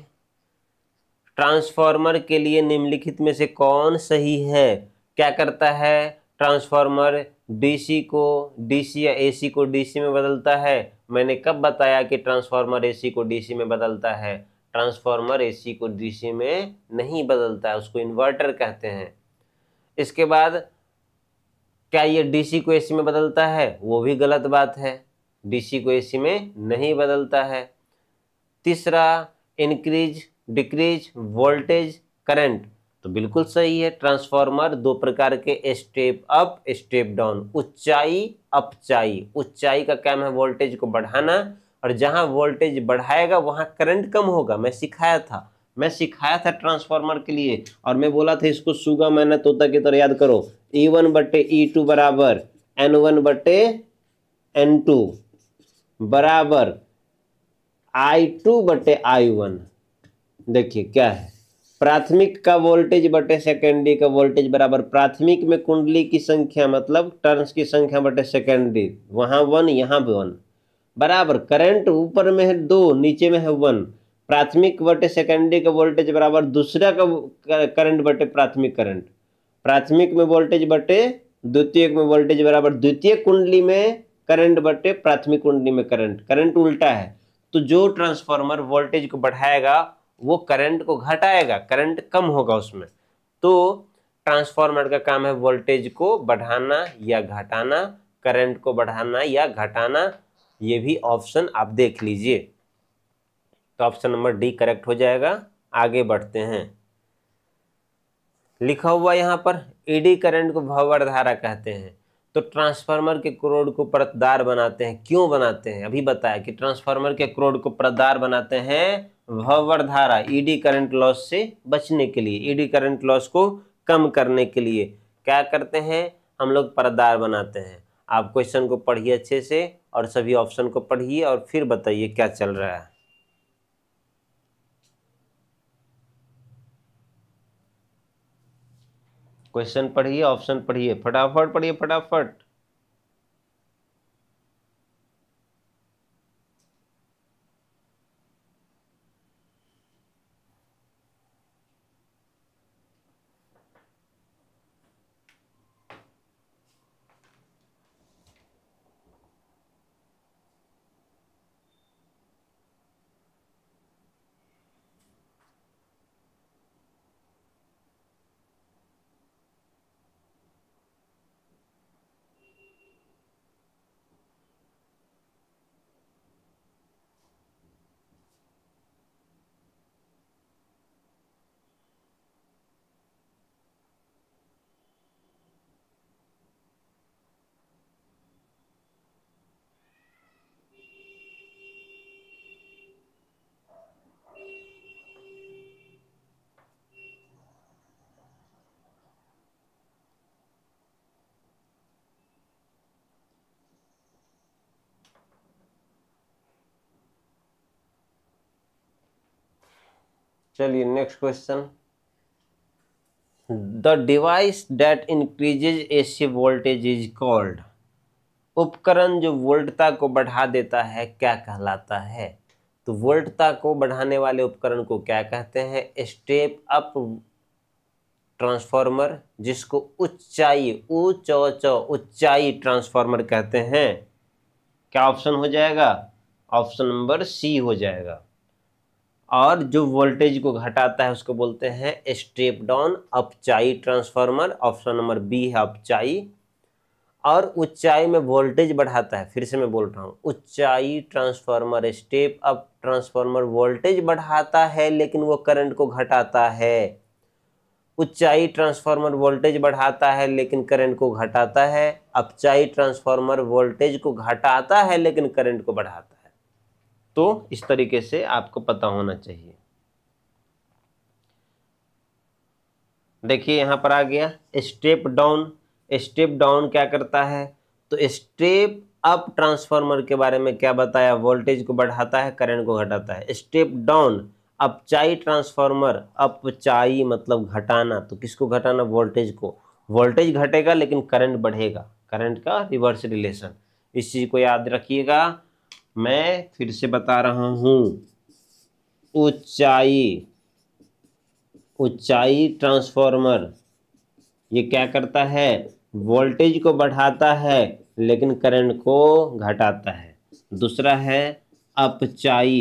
ट्रांसफार्मर के लिए निम्नलिखित में से कौन सही है क्या करता है ट्रांसफार्मर डीसी को डीसी या एसी को डीसी में बदलता है मैंने कब बताया कि ट्रांसफार्मर एसी को डीसी में बदलता है ट्रांसफार्मर एसी को डीसी में नहीं बदलता है उसको इन्वर्टर कहते हैं इसके बाद क्या ये डीसी को एसी में बदलता है वो भी गलत बात है डीसी को एसी में नहीं बदलता है तीसरा इंक्रीज डिक्रीज वोल्टेज करंट तो बिल्कुल सही है ट्रांसफार्मर दो प्रकार के स्टेप अप स्टेप डाउन ऊंचाई अपचाई ऊंचाई का काम है वोल्टेज को बढ़ाना और जहां वोल्टेज बढ़ाएगा वहां करंट कम होगा मैं सिखाया था मैं सिखाया था ट्रांसफार्मर के लिए और मैं बोला था इसको सुगा मैंने तोता की तरह याद करो ई वन बटे ई टू बराबर एन वन बटे एन टू बराबर आई टू बटे आई वन देखिए क्या है प्राथमिक का वोल्टेज बटे सेकेंडरी का वोल्टेज बराबर प्राथमिक में कुंडली की संख्या मतलब टर्न्स की संख्या बटे सेकेंडरी वहां वन यहां भी वन बराबर करंट ऊपर में है दो नीचे में है वन प्राथमिक बटे सेकेंडरी का वोल्टेज बराबर दूसरा का करंट बटे प्राथमिक करंट प्राथमिक में वोल्टेज बटे द्वितीय में वोल्टेज बराबर द्वितीय कुंडली में करंट बटे प्राथमिक कुंडली में करंट करंट उल्टा है तो जो ट्रांसफार्मर वोल्टेज को बढ़ाएगा वो करंट को घटाएगा करंट कम होगा उसमें तो ट्रांसफार्मर का काम है वोल्टेज को बढ़ाना या घटाना करंट को बढ़ाना या घटाना ये भी ऑप्शन आप देख लीजिए तो ऑप्शन नंबर डी करेक्ट हो जाएगा आगे बढ़ते हैं लिखा हुआ यहां पर ईडी e करंट को भवर धारा कहते हैं तो ट्रांसफार्मर के क्रोड को परतदार बनाते हैं क्यों बनाते हैं अभी बताया कि ट्रांसफार्मर के क्रोड को परतदार बनाते हैं भवर धारा ईडी करंट लॉस से बचने के लिए ईडी करंट लॉस को कम करने के लिए क्या करते हैं हम लोग परतदार बनाते हैं आप क्वेश्चन को पढ़िए अच्छे से और सभी ऑप्शन को पढ़िए और फिर बताइए क्या चल रहा है क्वेश्चन पढ़िए ऑप्शन पढ़िए फटाफट पढ़िए फटाफट चलिए next question the device that increases A C voltage is called उपकरण जो वोल्टता को बढ़ा देता है क्या कहलाता है तो वोल्टता को बढ़ाने वाले उपकरण को क्या कहते हैं स्टेप अप ट्रांसफार्मर जिसको उच्चाई उच्च उच्चाई ट्रांसफार्मर कहते हैं क्या ऑप्शन हो जाएगा ऑप्शन नंबर सी हो जाएगा और जो वोल्टेज को घटाता है उसको बोलते हैं स्टेप डाउन अपचाई ट्रांसफार्मर ऑप्शन नंबर बी है अपचाई और ऊंचाई में वोल्टेज बढ़ाता है फिर से मैं बोल रहा हूँ ऊंचाई transformer step up transformer voltage बढ़ाता है लेकिन वो करंट को घटाता है ऊंचाई ट्रांसफार्मर वोल्टेज बढ़ाता है लेकिन करंट को घटाता है अपचाई ट्रांसफार्मर वोल्टेज को घटाता है लेकिन करंट को बढ़ाता है तो इस तरीके से आपको पता होना चाहिए देखिए यहां पर आ गया स्टेप डाउन स्टेप डाउन क्या करता है तो स्टेप अप ट्रांसफार्मर के बारे में क्या बताया वोल्टेज को बढ़ाता है करंट को घटाता है स्टेप डाउन अपचाई ट्रांसफार्मर अपचाई मतलब घटाना तो किसको घटाना वोल्टेज को वोल्टेज घटेगा लेकिन करंट बढ़ेगा करंट का रिवर्स रिलेशन इस चीज़ को याद रखिएगा मैं फिर से बता रहा हूँ ऊंचाई ऊंचाई ट्रांसफॉर्मर ये क्या करता है वोल्टेज को बढ़ाता है लेकिन करंट को घटाता है दूसरा है अपचाई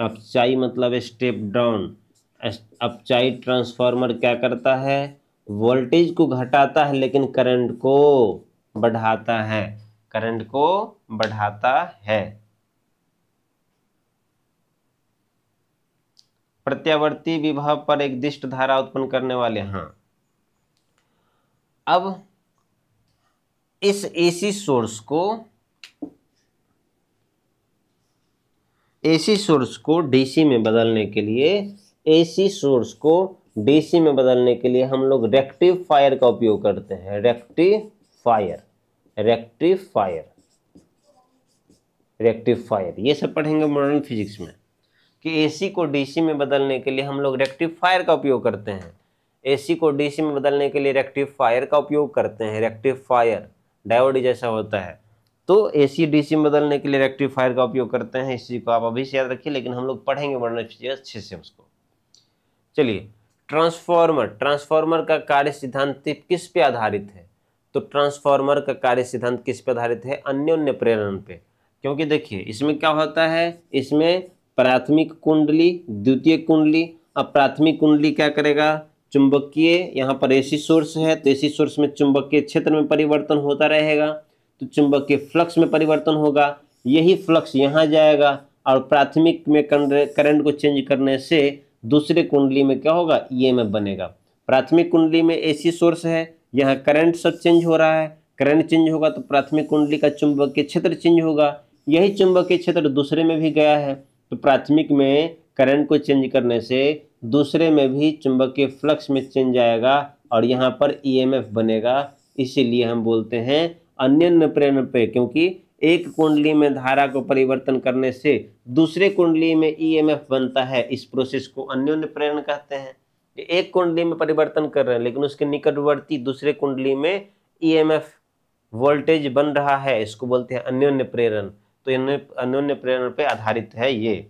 अपचाई मतलब स्टेप डाउन अपचाई ट्रांसफार्मर क्या करता है वोल्टेज को घटाता है लेकिन करंट को बढ़ाता है करंट को बढ़ाता है प्रत्यावर्ती विभव पर एक दिष्ट धारा उत्पन्न करने वाले हाँ अब इस एसी सोर्स को एसी सोर्स को डीसी में बदलने के लिए एसी सोर्स को डीसी में बदलने के लिए हम लोग रेक्टिव फायर का उपयोग करते हैं रेक्टिव फायर रेक्टिफायर रेक्टिफायर ये सब पढ़ेंगे मॉडर्न फिजिक्स में कि एसी को डीसी में बदलने के लिए हम लोग रेक्टिफायर का उपयोग करते हैं एसी को डीसी में बदलने के लिए रेक्टिफायर का उपयोग करते हैं रेक्टिफायर डायोड जैसा होता है तो एसी डीसी में बदलने के लिए रेक्टिफायर का उपयोग करते हैं इसी को आप अभी से याद रखिए लेकिन हम लोग पढ़ेंगे मॉडर्न फिजिक्स अच्छे से उसको चलिए ट्रांसफॉर्मर ट्रांसफॉर्मर का कार्य सिद्धांत किस पे आधारित है तो ट्रांसफार्मर का कार्य सिद्धांत किस पर आधारित है अन्योन्य प्रेरण पे क्योंकि देखिए इसमें क्या होता है इसमें प्राथमिक कुंडली द्वितीय कुंडली अब प्राथमिक कुंडली क्या करेगा चुंबकीय यहाँ पर एसी सोर्स है तो एसी सोर्स में चुंबकीय क्षेत्र में परिवर्तन होता रहेगा तो चुंबकीय फ्लक्स में परिवर्तन होगा यही फ्लक्स यहाँ जाएगा और प्राथमिक में करंट को चेंज करने से दूसरे कुंडली में क्या होगा ई e बनेगा प्राथमिक कुंडली में एसी सोर्स है यहाँ करंट सब चेंज हो रहा है करंट चेंज होगा तो प्राथमिक कुंडली का चुंबकीय क्षेत्र चेंज होगा यही चुंबकीय क्षेत्र दूसरे में भी गया है तो प्राथमिक में करंट को चेंज करने से दूसरे में भी चुंबकीय फ्लक्स में चेंज आएगा और यहाँ पर ईएमएफ e बनेगा इसीलिए हम बोलते हैं अन्य प्रेरण पे क्योंकि एक कुंडली में धारा को परिवर्तन करने से दूसरे कुंडली में ईएमएफ e बनता है इस प्रोसेस को अन्योन्य प्रेरण कहते हैं एक कुंडली में परिवर्तन कर रहे हैं लेकिन उसके निकटवर्ती दूसरे कुंडली में ईएमएफ e वोल्टेज बन रहा है इसको बोलते हैं अन्योन्य प्रेरण तो अन्योन्य प्रेरण पर आधारित है ये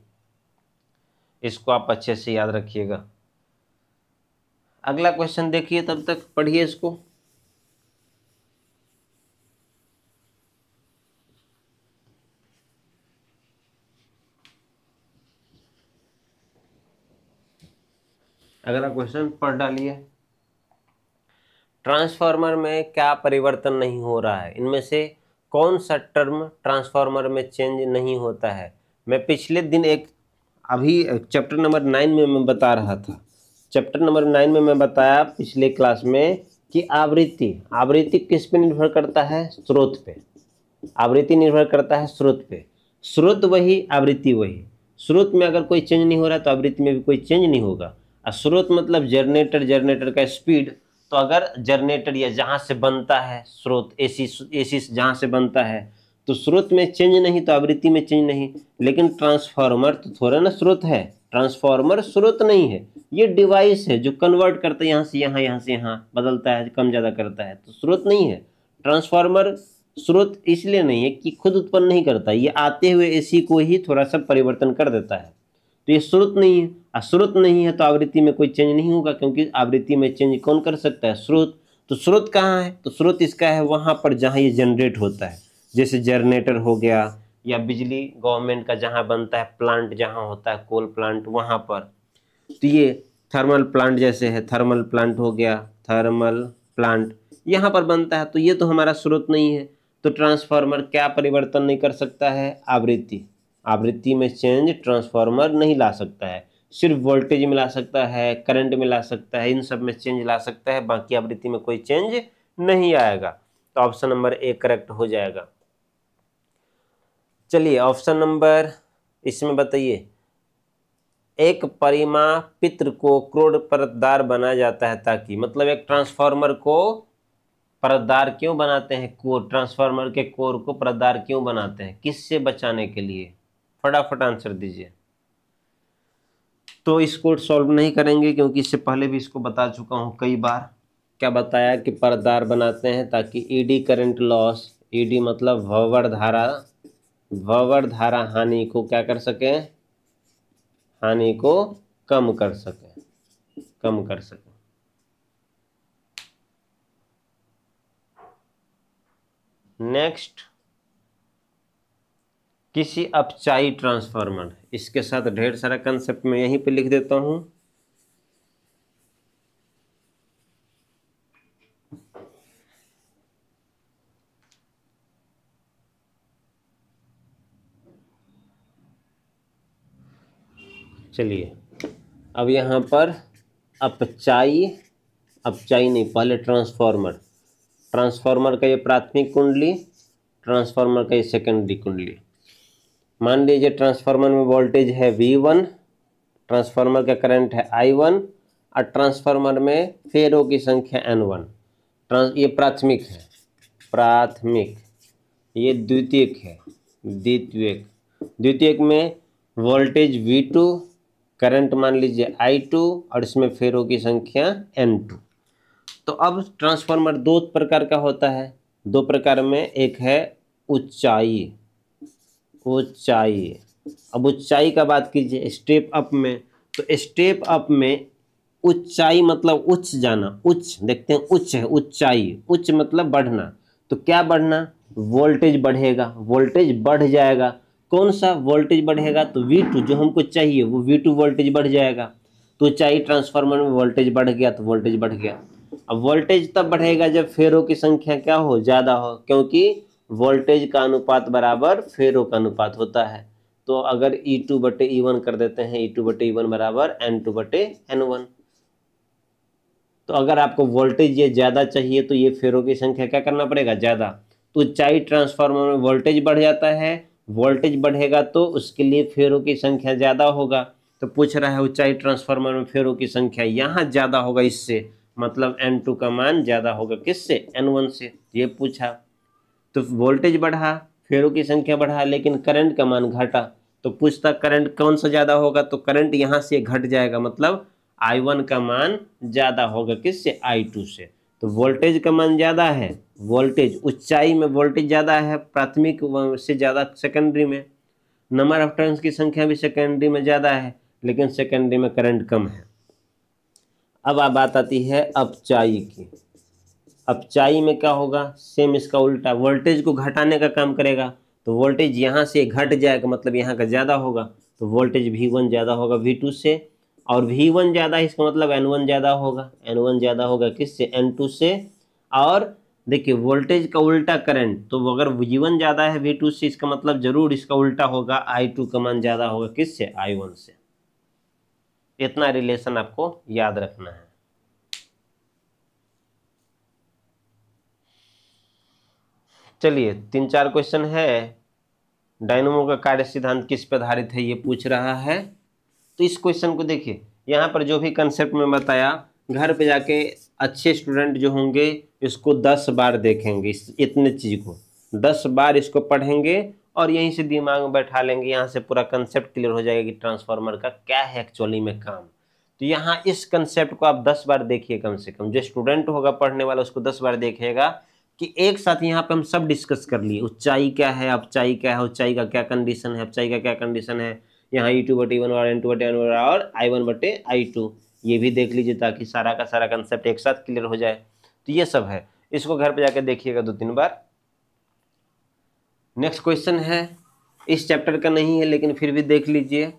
इसको आप अच्छे से याद रखिएगा अगला क्वेश्चन देखिए तब तक पढ़िए इसको अगला क्वेश्चन पढ़ डालिए ट्रांसफार्मर में क्या परिवर्तन नहीं हो रहा है इनमें से कौन सा टर्म ट्रांसफार्मर में चेंज नहीं होता है मैं पिछले दिन एक अभी चैप्टर नंबर नाइन में मैं बता रहा था चैप्टर नंबर नाइन में मैं बताया पिछले क्लास में कि आवृत्ति आवृत्ति किस पे निर्भर करता है स्रोत पे आवृत्ति निर्भर करता है स्रोत पे स्रोत वही आवृत्ति वही स्रोत में अगर कोई चेंज नहीं हो रहा तो आवृत्ति में भी कोई चेंज नहीं होगा स्रोत मतलब जनरेटर जनरेटर का स्पीड तो अगर जनरेटर या जहाँ से बनता है स्रोत एसी एसी जहाँ से बनता है तो स्रोत में चेंज नहीं तो आवृत्ति में चेंज नहीं लेकिन ट्रांसफार्मर तो थोड़ा ना स्रोत है ट्रांसफार्मर स्रोत नहीं है ये डिवाइस है जो कन्वर्ट करता है यहाँ से यहाँ यहाँ से यहाँ बदलता है कम ज़्यादा करता है तो स्रोत नहीं है ट्रांसफार्मर स्रोत इसलिए नहीं है कि खुद उत्पन्न नहीं करता ये आते हुए ए को ही थोड़ा सा परिवर्तन कर देता है तो ये स्रोत नहीं है स्रोत नहीं है तो आवृत्ति में कोई चेंज नहीं होगा क्योंकि आवृत्ति में चेंज कौन कर सकता है स्रोत तो स्रोत कहाँ है तो स्रोत इसका है वहाँ पर जहाँ ये जनरेट होता है जैसे जनरेटर हो गया या बिजली गवर्नमेंट का जहाँ बनता है प्लांट जहाँ होता है कोल प्लांट वहाँ पर तो ये थर्मल प्लांट जैसे है थर्मल प्लांट हो गया थर्मल प्लांट यहाँ पर बनता है तो ये तो हमारा स्रोत नहीं है तो ट्रांसफार्मर क्या परिवर्तन नहीं कर सकता है आवृत्ति आवृत्ति में चेंज ट्रांसफार्मर नहीं ला सकता है सिर्फ वोल्टेज में ला सकता है करंट में ला सकता है इन सब में चेंज ला सकता है बाकी आवृत्ति में कोई चेंज नहीं आएगा तो ऑप्शन नंबर ए करेक्ट हो जाएगा चलिए ऑप्शन नंबर इसमें बताइए एक परिमा पित्र को क्रोड परतदार बनाया जाता है ताकि मतलब एक ट्रांसफार्मर को परतदार क्यों बनाते हैं कोर ट्रांसफार्मर के कोर को परतदार क्यों बनाते हैं किससे बचाने के लिए फटाफट आंसर दीजिए तो इसको सॉल्व नहीं करेंगे क्योंकि इससे पहले भी इसको बता चुका हूँ कई बार क्या बताया कि परदार बनाते हैं ताकि ईडी करंट लॉस ईडी मतलब भवर धारा भवर धारा हानि को क्या कर सकें हानि को कम कर सकें कम कर सकें नेक्स्ट किसी अपचाई ट्रांसफार्मर इसके साथ ढेर सारा कंसेप्ट मैं यहीं पे लिख देता हूं चलिए अब यहां पर अपचाई अपचाई नहीं पहले ट्रांसफार्मर ट्रांसफार्मर का ये प्राथमिक कुंडली ट्रांसफार्मर का ये सेकेंडरी कुंडली मान लीजिए ट्रांसफार्मर में वोल्टेज है वी वन ट्रांसफार्मर का करंट है आई वन और ट्रांसफार्मर में फेरों की संख्या एन वन ट्रांस ये प्राथमिक है प्राथमिक ये द्वितीयक है द्वितीयक द्वितीयक में वोल्टेज वी टू करंट मान लीजिए आई टू और इसमें फेरों की संख्या एन टू तो अब ट्रांसफार्मर दो प्रकार का होता है दो प्रकार में एक है ऊंचाई ऊंचाई अब ऊंचाई का बात कीजिए स्टेप अप में तो स्टेप अप में ऊंचाई मतलब उच्च जाना उच्च देखते हैं उच्च है ऊंचाई उच्च मतलब बढ़ना तो क्या बढ़ना वोल्टेज बढ़ेगा वोल्टेज बढ़ जाएगा कौन सा वोल्टेज बढ़ेगा तो वी टू जो हमको चाहिए वो वी टू वोल्टेज बढ़ जाएगा तो ऊंचाई ट्रांसफार्मर में वोल्टेज बढ़ गया तो वोल्टेज बढ़ गया अब वोल्टेज तब बढ़ेगा जब फेरों की संख्या क्या हो ज़्यादा हो क्योंकि वोल्टेज का अनुपात बराबर फेरो का अनुपात होता है तो अगर ई e टू बटे ई e वन कर देते हैं E2 टू बटे ई e बराबर एन टू बटे एन तो अगर आपको वोल्टेज ये ज़्यादा चाहिए तो ये फेरों की संख्या क्या करना पड़ेगा ज़्यादा तो ऊंचाई ट्रांसफार्मर में वोल्टेज बढ़ जाता है वोल्टेज बढ़ेगा तो उसके लिए फेरों की संख्या ज़्यादा होगा तो पूछ रहा है ऊंचाई ट्रांसफार्मर में फेरों की संख्या यहाँ ज़्यादा होगा इससे मतलब एन टू का मान ज़्यादा होगा किससे एन वन से ये पूछा तो वोल्टेज बढ़ा फेरों की संख्या बढ़ा लेकिन करंट का मान घटा तो पूछता करंट कौन सा ज़्यादा होगा तो करंट यहाँ से घट जाएगा मतलब आई वन का मान ज़्यादा होगा किससे आई टू से तो वोल्टेज का मान ज़्यादा है वोल्टेज ऊंचाई में वोल्टेज ज़्यादा है प्राथमिक से ज़्यादा सेकेंडरी में नंबर ऑफ टर्न्स की संख्या भी सेकेंडरी में ज़्यादा है लेकिन सेकेंडरी में करंट कम है अब आप बात आती है अपचाई की अब चाई में क्या होगा सेम इसका उल्टा वोल्टेज को घटाने का काम करेगा तो वोल्टेज यहाँ से घट जाएगा मतलब यहाँ का ज़्यादा होगा तो वोल्टेज वी वन ज़्यादा होगा वी टू से और वी वन ज़्यादा इसका मतलब एन वन ज़्यादा होगा एन वन ज़्यादा होगा किस से एन टू से और देखिए वोल्टेज का उल्टा करंट तो अगर वी वन ज़्यादा है वी टू से इसका मतलब ज़रूर इसका उल्टा होगा आई टू का मान ज़्यादा होगा किस से आई वन से इतना रिलेशन आपको याद रखना है चलिए तीन चार क्वेश्चन है डायनोमो का कार्य सिद्धांत किस पर आधारित है ये पूछ रहा है तो इस क्वेश्चन को देखिए यहाँ पर जो भी कंसेप्ट में बताया घर पे जाके अच्छे स्टूडेंट जो होंगे इसको दस बार देखेंगे इस इतने चीज़ को दस बार इसको पढ़ेंगे और यहीं से दिमाग में बैठा लेंगे यहाँ से पूरा कंसेप्ट क्लियर हो जाएगा कि ट्रांसफार्मर का क्या है एक्चुअली में काम तो यहाँ इस कंसेप्ट को आप दस बार देखिए कम से कम जो स्टूडेंट होगा पढ़ने वाला उसको दस बार देखेगा कि एक साथ यहाँ पे हम सब डिस्कस कर लिए ऊंचाई क्या है अपचाई क्या है ऊंचाई का क्या कंडीशन है अपचाई का क्या कंडीशन है यहाँ ई e टू बटे e वन और एन टू बटे एन और आई वन बटे आई टू ये भी देख लीजिए ताकि सारा का सारा कंसेप्ट एक साथ क्लियर हो जाए तो ये सब है इसको घर पे जाकर देखिएगा दो तीन बार नेक्स्ट क्वेश्चन है इस चैप्टर का नहीं है लेकिन फिर भी देख लीजिए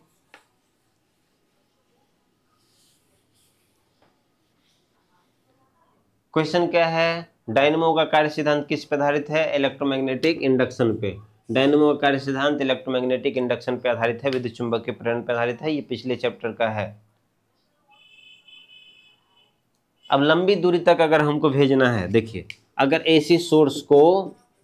क्वेश्चन क्या है डायनमो का कार्य सिद्धांत किस पर आधारित है इलेक्ट्रोमैग्नेटिक इंडक्शन पे डायनमो का कार्य सिद्धांत इलेक्ट्रोमैग्नेटिक इंडक्शन पे आधारित है विद्युत चुंबक के प्रेरण पर आधारित है ये पिछले चैप्टर का है अब लंबी दूरी तक अगर हमको भेजना है देखिए अगर एसी सोर्स को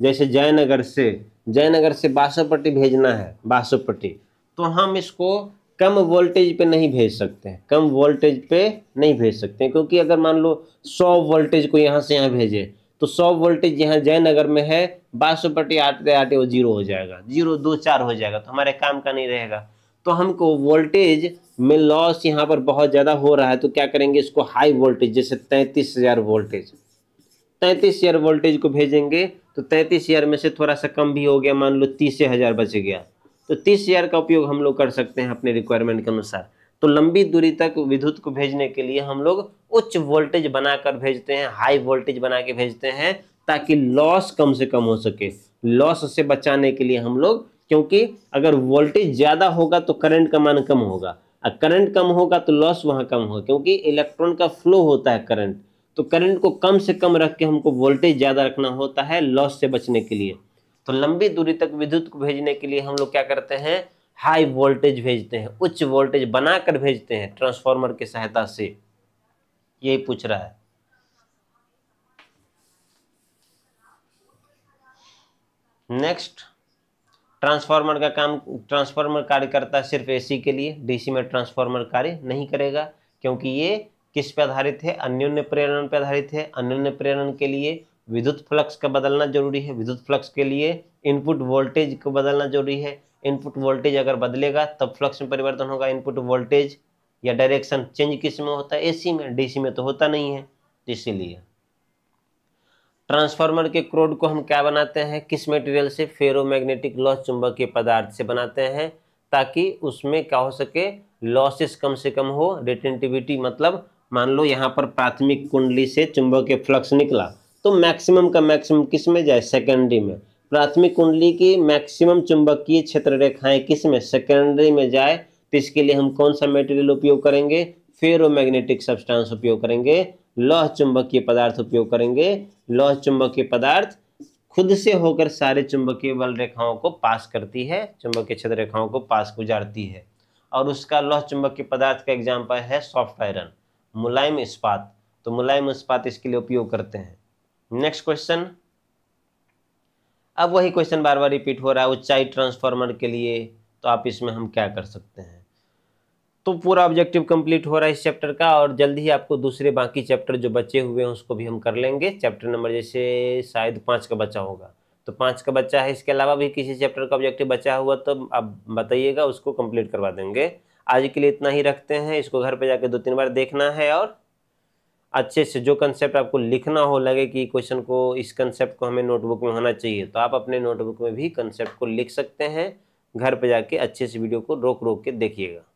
जैसे जयनगर से जयनगर से बासोपट्टी भेजना है बासोपट्टी तो हम इसको कम वोल्टेज पे नहीं भेज सकते हैं कम वोल्टेज पे नहीं भेज सकते हैं क्योंकि अगर मान लो 100 वोल्टेज को यहाँ से यहाँ भेजे तो 100 वोल्टेज यहाँ जयनगर में है बारह सौ पट्टी आटे आटे वो जीरो हो जाएगा जीरो दो चार हो जाएगा तो हमारे काम का नहीं रहेगा तो हमको वोल्टेज में लॉस यहाँ पर बहुत ज़्यादा हो रहा है तो क्या करेंगे इसको हाई वोल्टेज जैसे तैंतीस हज़ार वोल्टेज तैंतीस हज़ार वोल्टेज को भेजेंगे तो तैंतीस हज़ार में से थोड़ा सा कम भी हो गया मान लो तीस हज़ार बच गया तो तीस हजार का उपयोग हम लोग कर सकते हैं अपने रिक्वायरमेंट के अनुसार तो लंबी दूरी तक विद्युत को भेजने के लिए हम लोग उच्च वोल्टेज बनाकर भेजते हैं हाई वोल्टेज बना के भेजते हैं ताकि लॉस कम से कम हो सके लॉस से बचाने के लिए हम लोग क्योंकि अगर वोल्टेज ज़्यादा होगा तो करंट का मान कम होगा और करंट कम होगा तो लॉस वहाँ कम होगा क्योंकि इलेक्ट्रॉन का फ्लो होता है करंट तो करंट को कम से कम रख के हमको वोल्टेज ज़्यादा रखना होता है लॉस से बचने के लिए तो लंबी दूरी तक विद्युत को भेजने के लिए हम लोग क्या करते हैं हाई वोल्टेज भेजते हैं उच्च वोल्टेज बनाकर भेजते हैं ट्रांसफॉर्मर की सहायता से यही पूछ रहा है नेक्स्ट ट्रांसफार्मर का काम ट्रांसफार्मर कार्य करता है सिर्फ एसी के लिए डीसी में ट्रांसफार्मर कार्य नहीं करेगा क्योंकि ये किस पे आधारित है अन्योन्य प्रेरण पे आधारित है अन्योन्य प्रेरण के लिए विद्युत फ्लक्स का बदलना जरूरी है विद्युत फ्लक्स के लिए इनपुट वोल्टेज को बदलना जरूरी है इनपुट वोल्टेज अगर बदलेगा तब फ्लक्स में परिवर्तन होगा इनपुट वोल्टेज या डायरेक्शन चेंज किस में होता है एसी में डीसी में तो होता नहीं है इसीलिए ट्रांसफार्मर के क्रोड को हम क्या बनाते हैं किस मटेरियल से फेरोमैग्नेटिक लॉस चुंबकीय पदार्थ से बनाते हैं ताकि उसमें क्या हो सके लॉसेस कम से कम हो रिटेंटिविटी मतलब मान लो यहाँ पर प्राथमिक कुंडली से चुंबक के फ्लक्स निकला तो मैक्सिमम का मैक्सिमम किस में जाए सेकेंडरी में प्राथमिक कुंडली की मैक्सिमम चुंबकीय क्षेत्र रेखाएं किस में सेकेंडरी में जाए तो इसके लिए हम कौन सा मेटेरियल उपयोग करेंगे फेरोमैग्नेटिक सब्सटेंस उपयोग करेंगे लौह चुंबकीय पदार्थ उपयोग करेंगे लौह चुंबकीय पदार्थ खुद से होकर सारे चुंबकीय बल रेखाओं को पास करती है चुंबकीय क्षेत्र रेखाओं को पास गुजारती है और उसका लौह चुंबकीय पदार्थ का एग्जाम्पल है सॉफ्ट आयरन मुलायम इस्पात तो मुलायम इस्पात इसके लिए उपयोग करते हैं नेक्स्ट क्वेश्चन अब वही क्वेश्चन बार बार रिपीट हो रहा है ऊंचाई ट्रांसफार्मर के लिए तो आप इसमें हम क्या कर सकते हैं तो पूरा ऑब्जेक्टिव कंप्लीट हो रहा है इस चैप्टर का और जल्दी ही आपको दूसरे बाकी चैप्टर जो बचे हुए हैं उसको भी हम कर लेंगे चैप्टर नंबर जैसे शायद पाँच का बचा होगा तो पाँच का बच्चा है इसके अलावा भी किसी चैप्टर का ऑब्जेक्टिव बचा हुआ तो आप बताइएगा उसको कंप्लीट करवा देंगे आज के लिए इतना ही रखते हैं इसको घर पे जाके दो तीन बार देखना है और अच्छे से जो कंसेप्ट आपको लिखना हो लगे कि क्वेश्चन को इस कंसेप्ट को हमें नोटबुक में होना चाहिए तो आप अपने नोटबुक में भी कंसेप्ट को लिख सकते हैं घर पर जाके अच्छे से वीडियो को रोक रोक के देखिएगा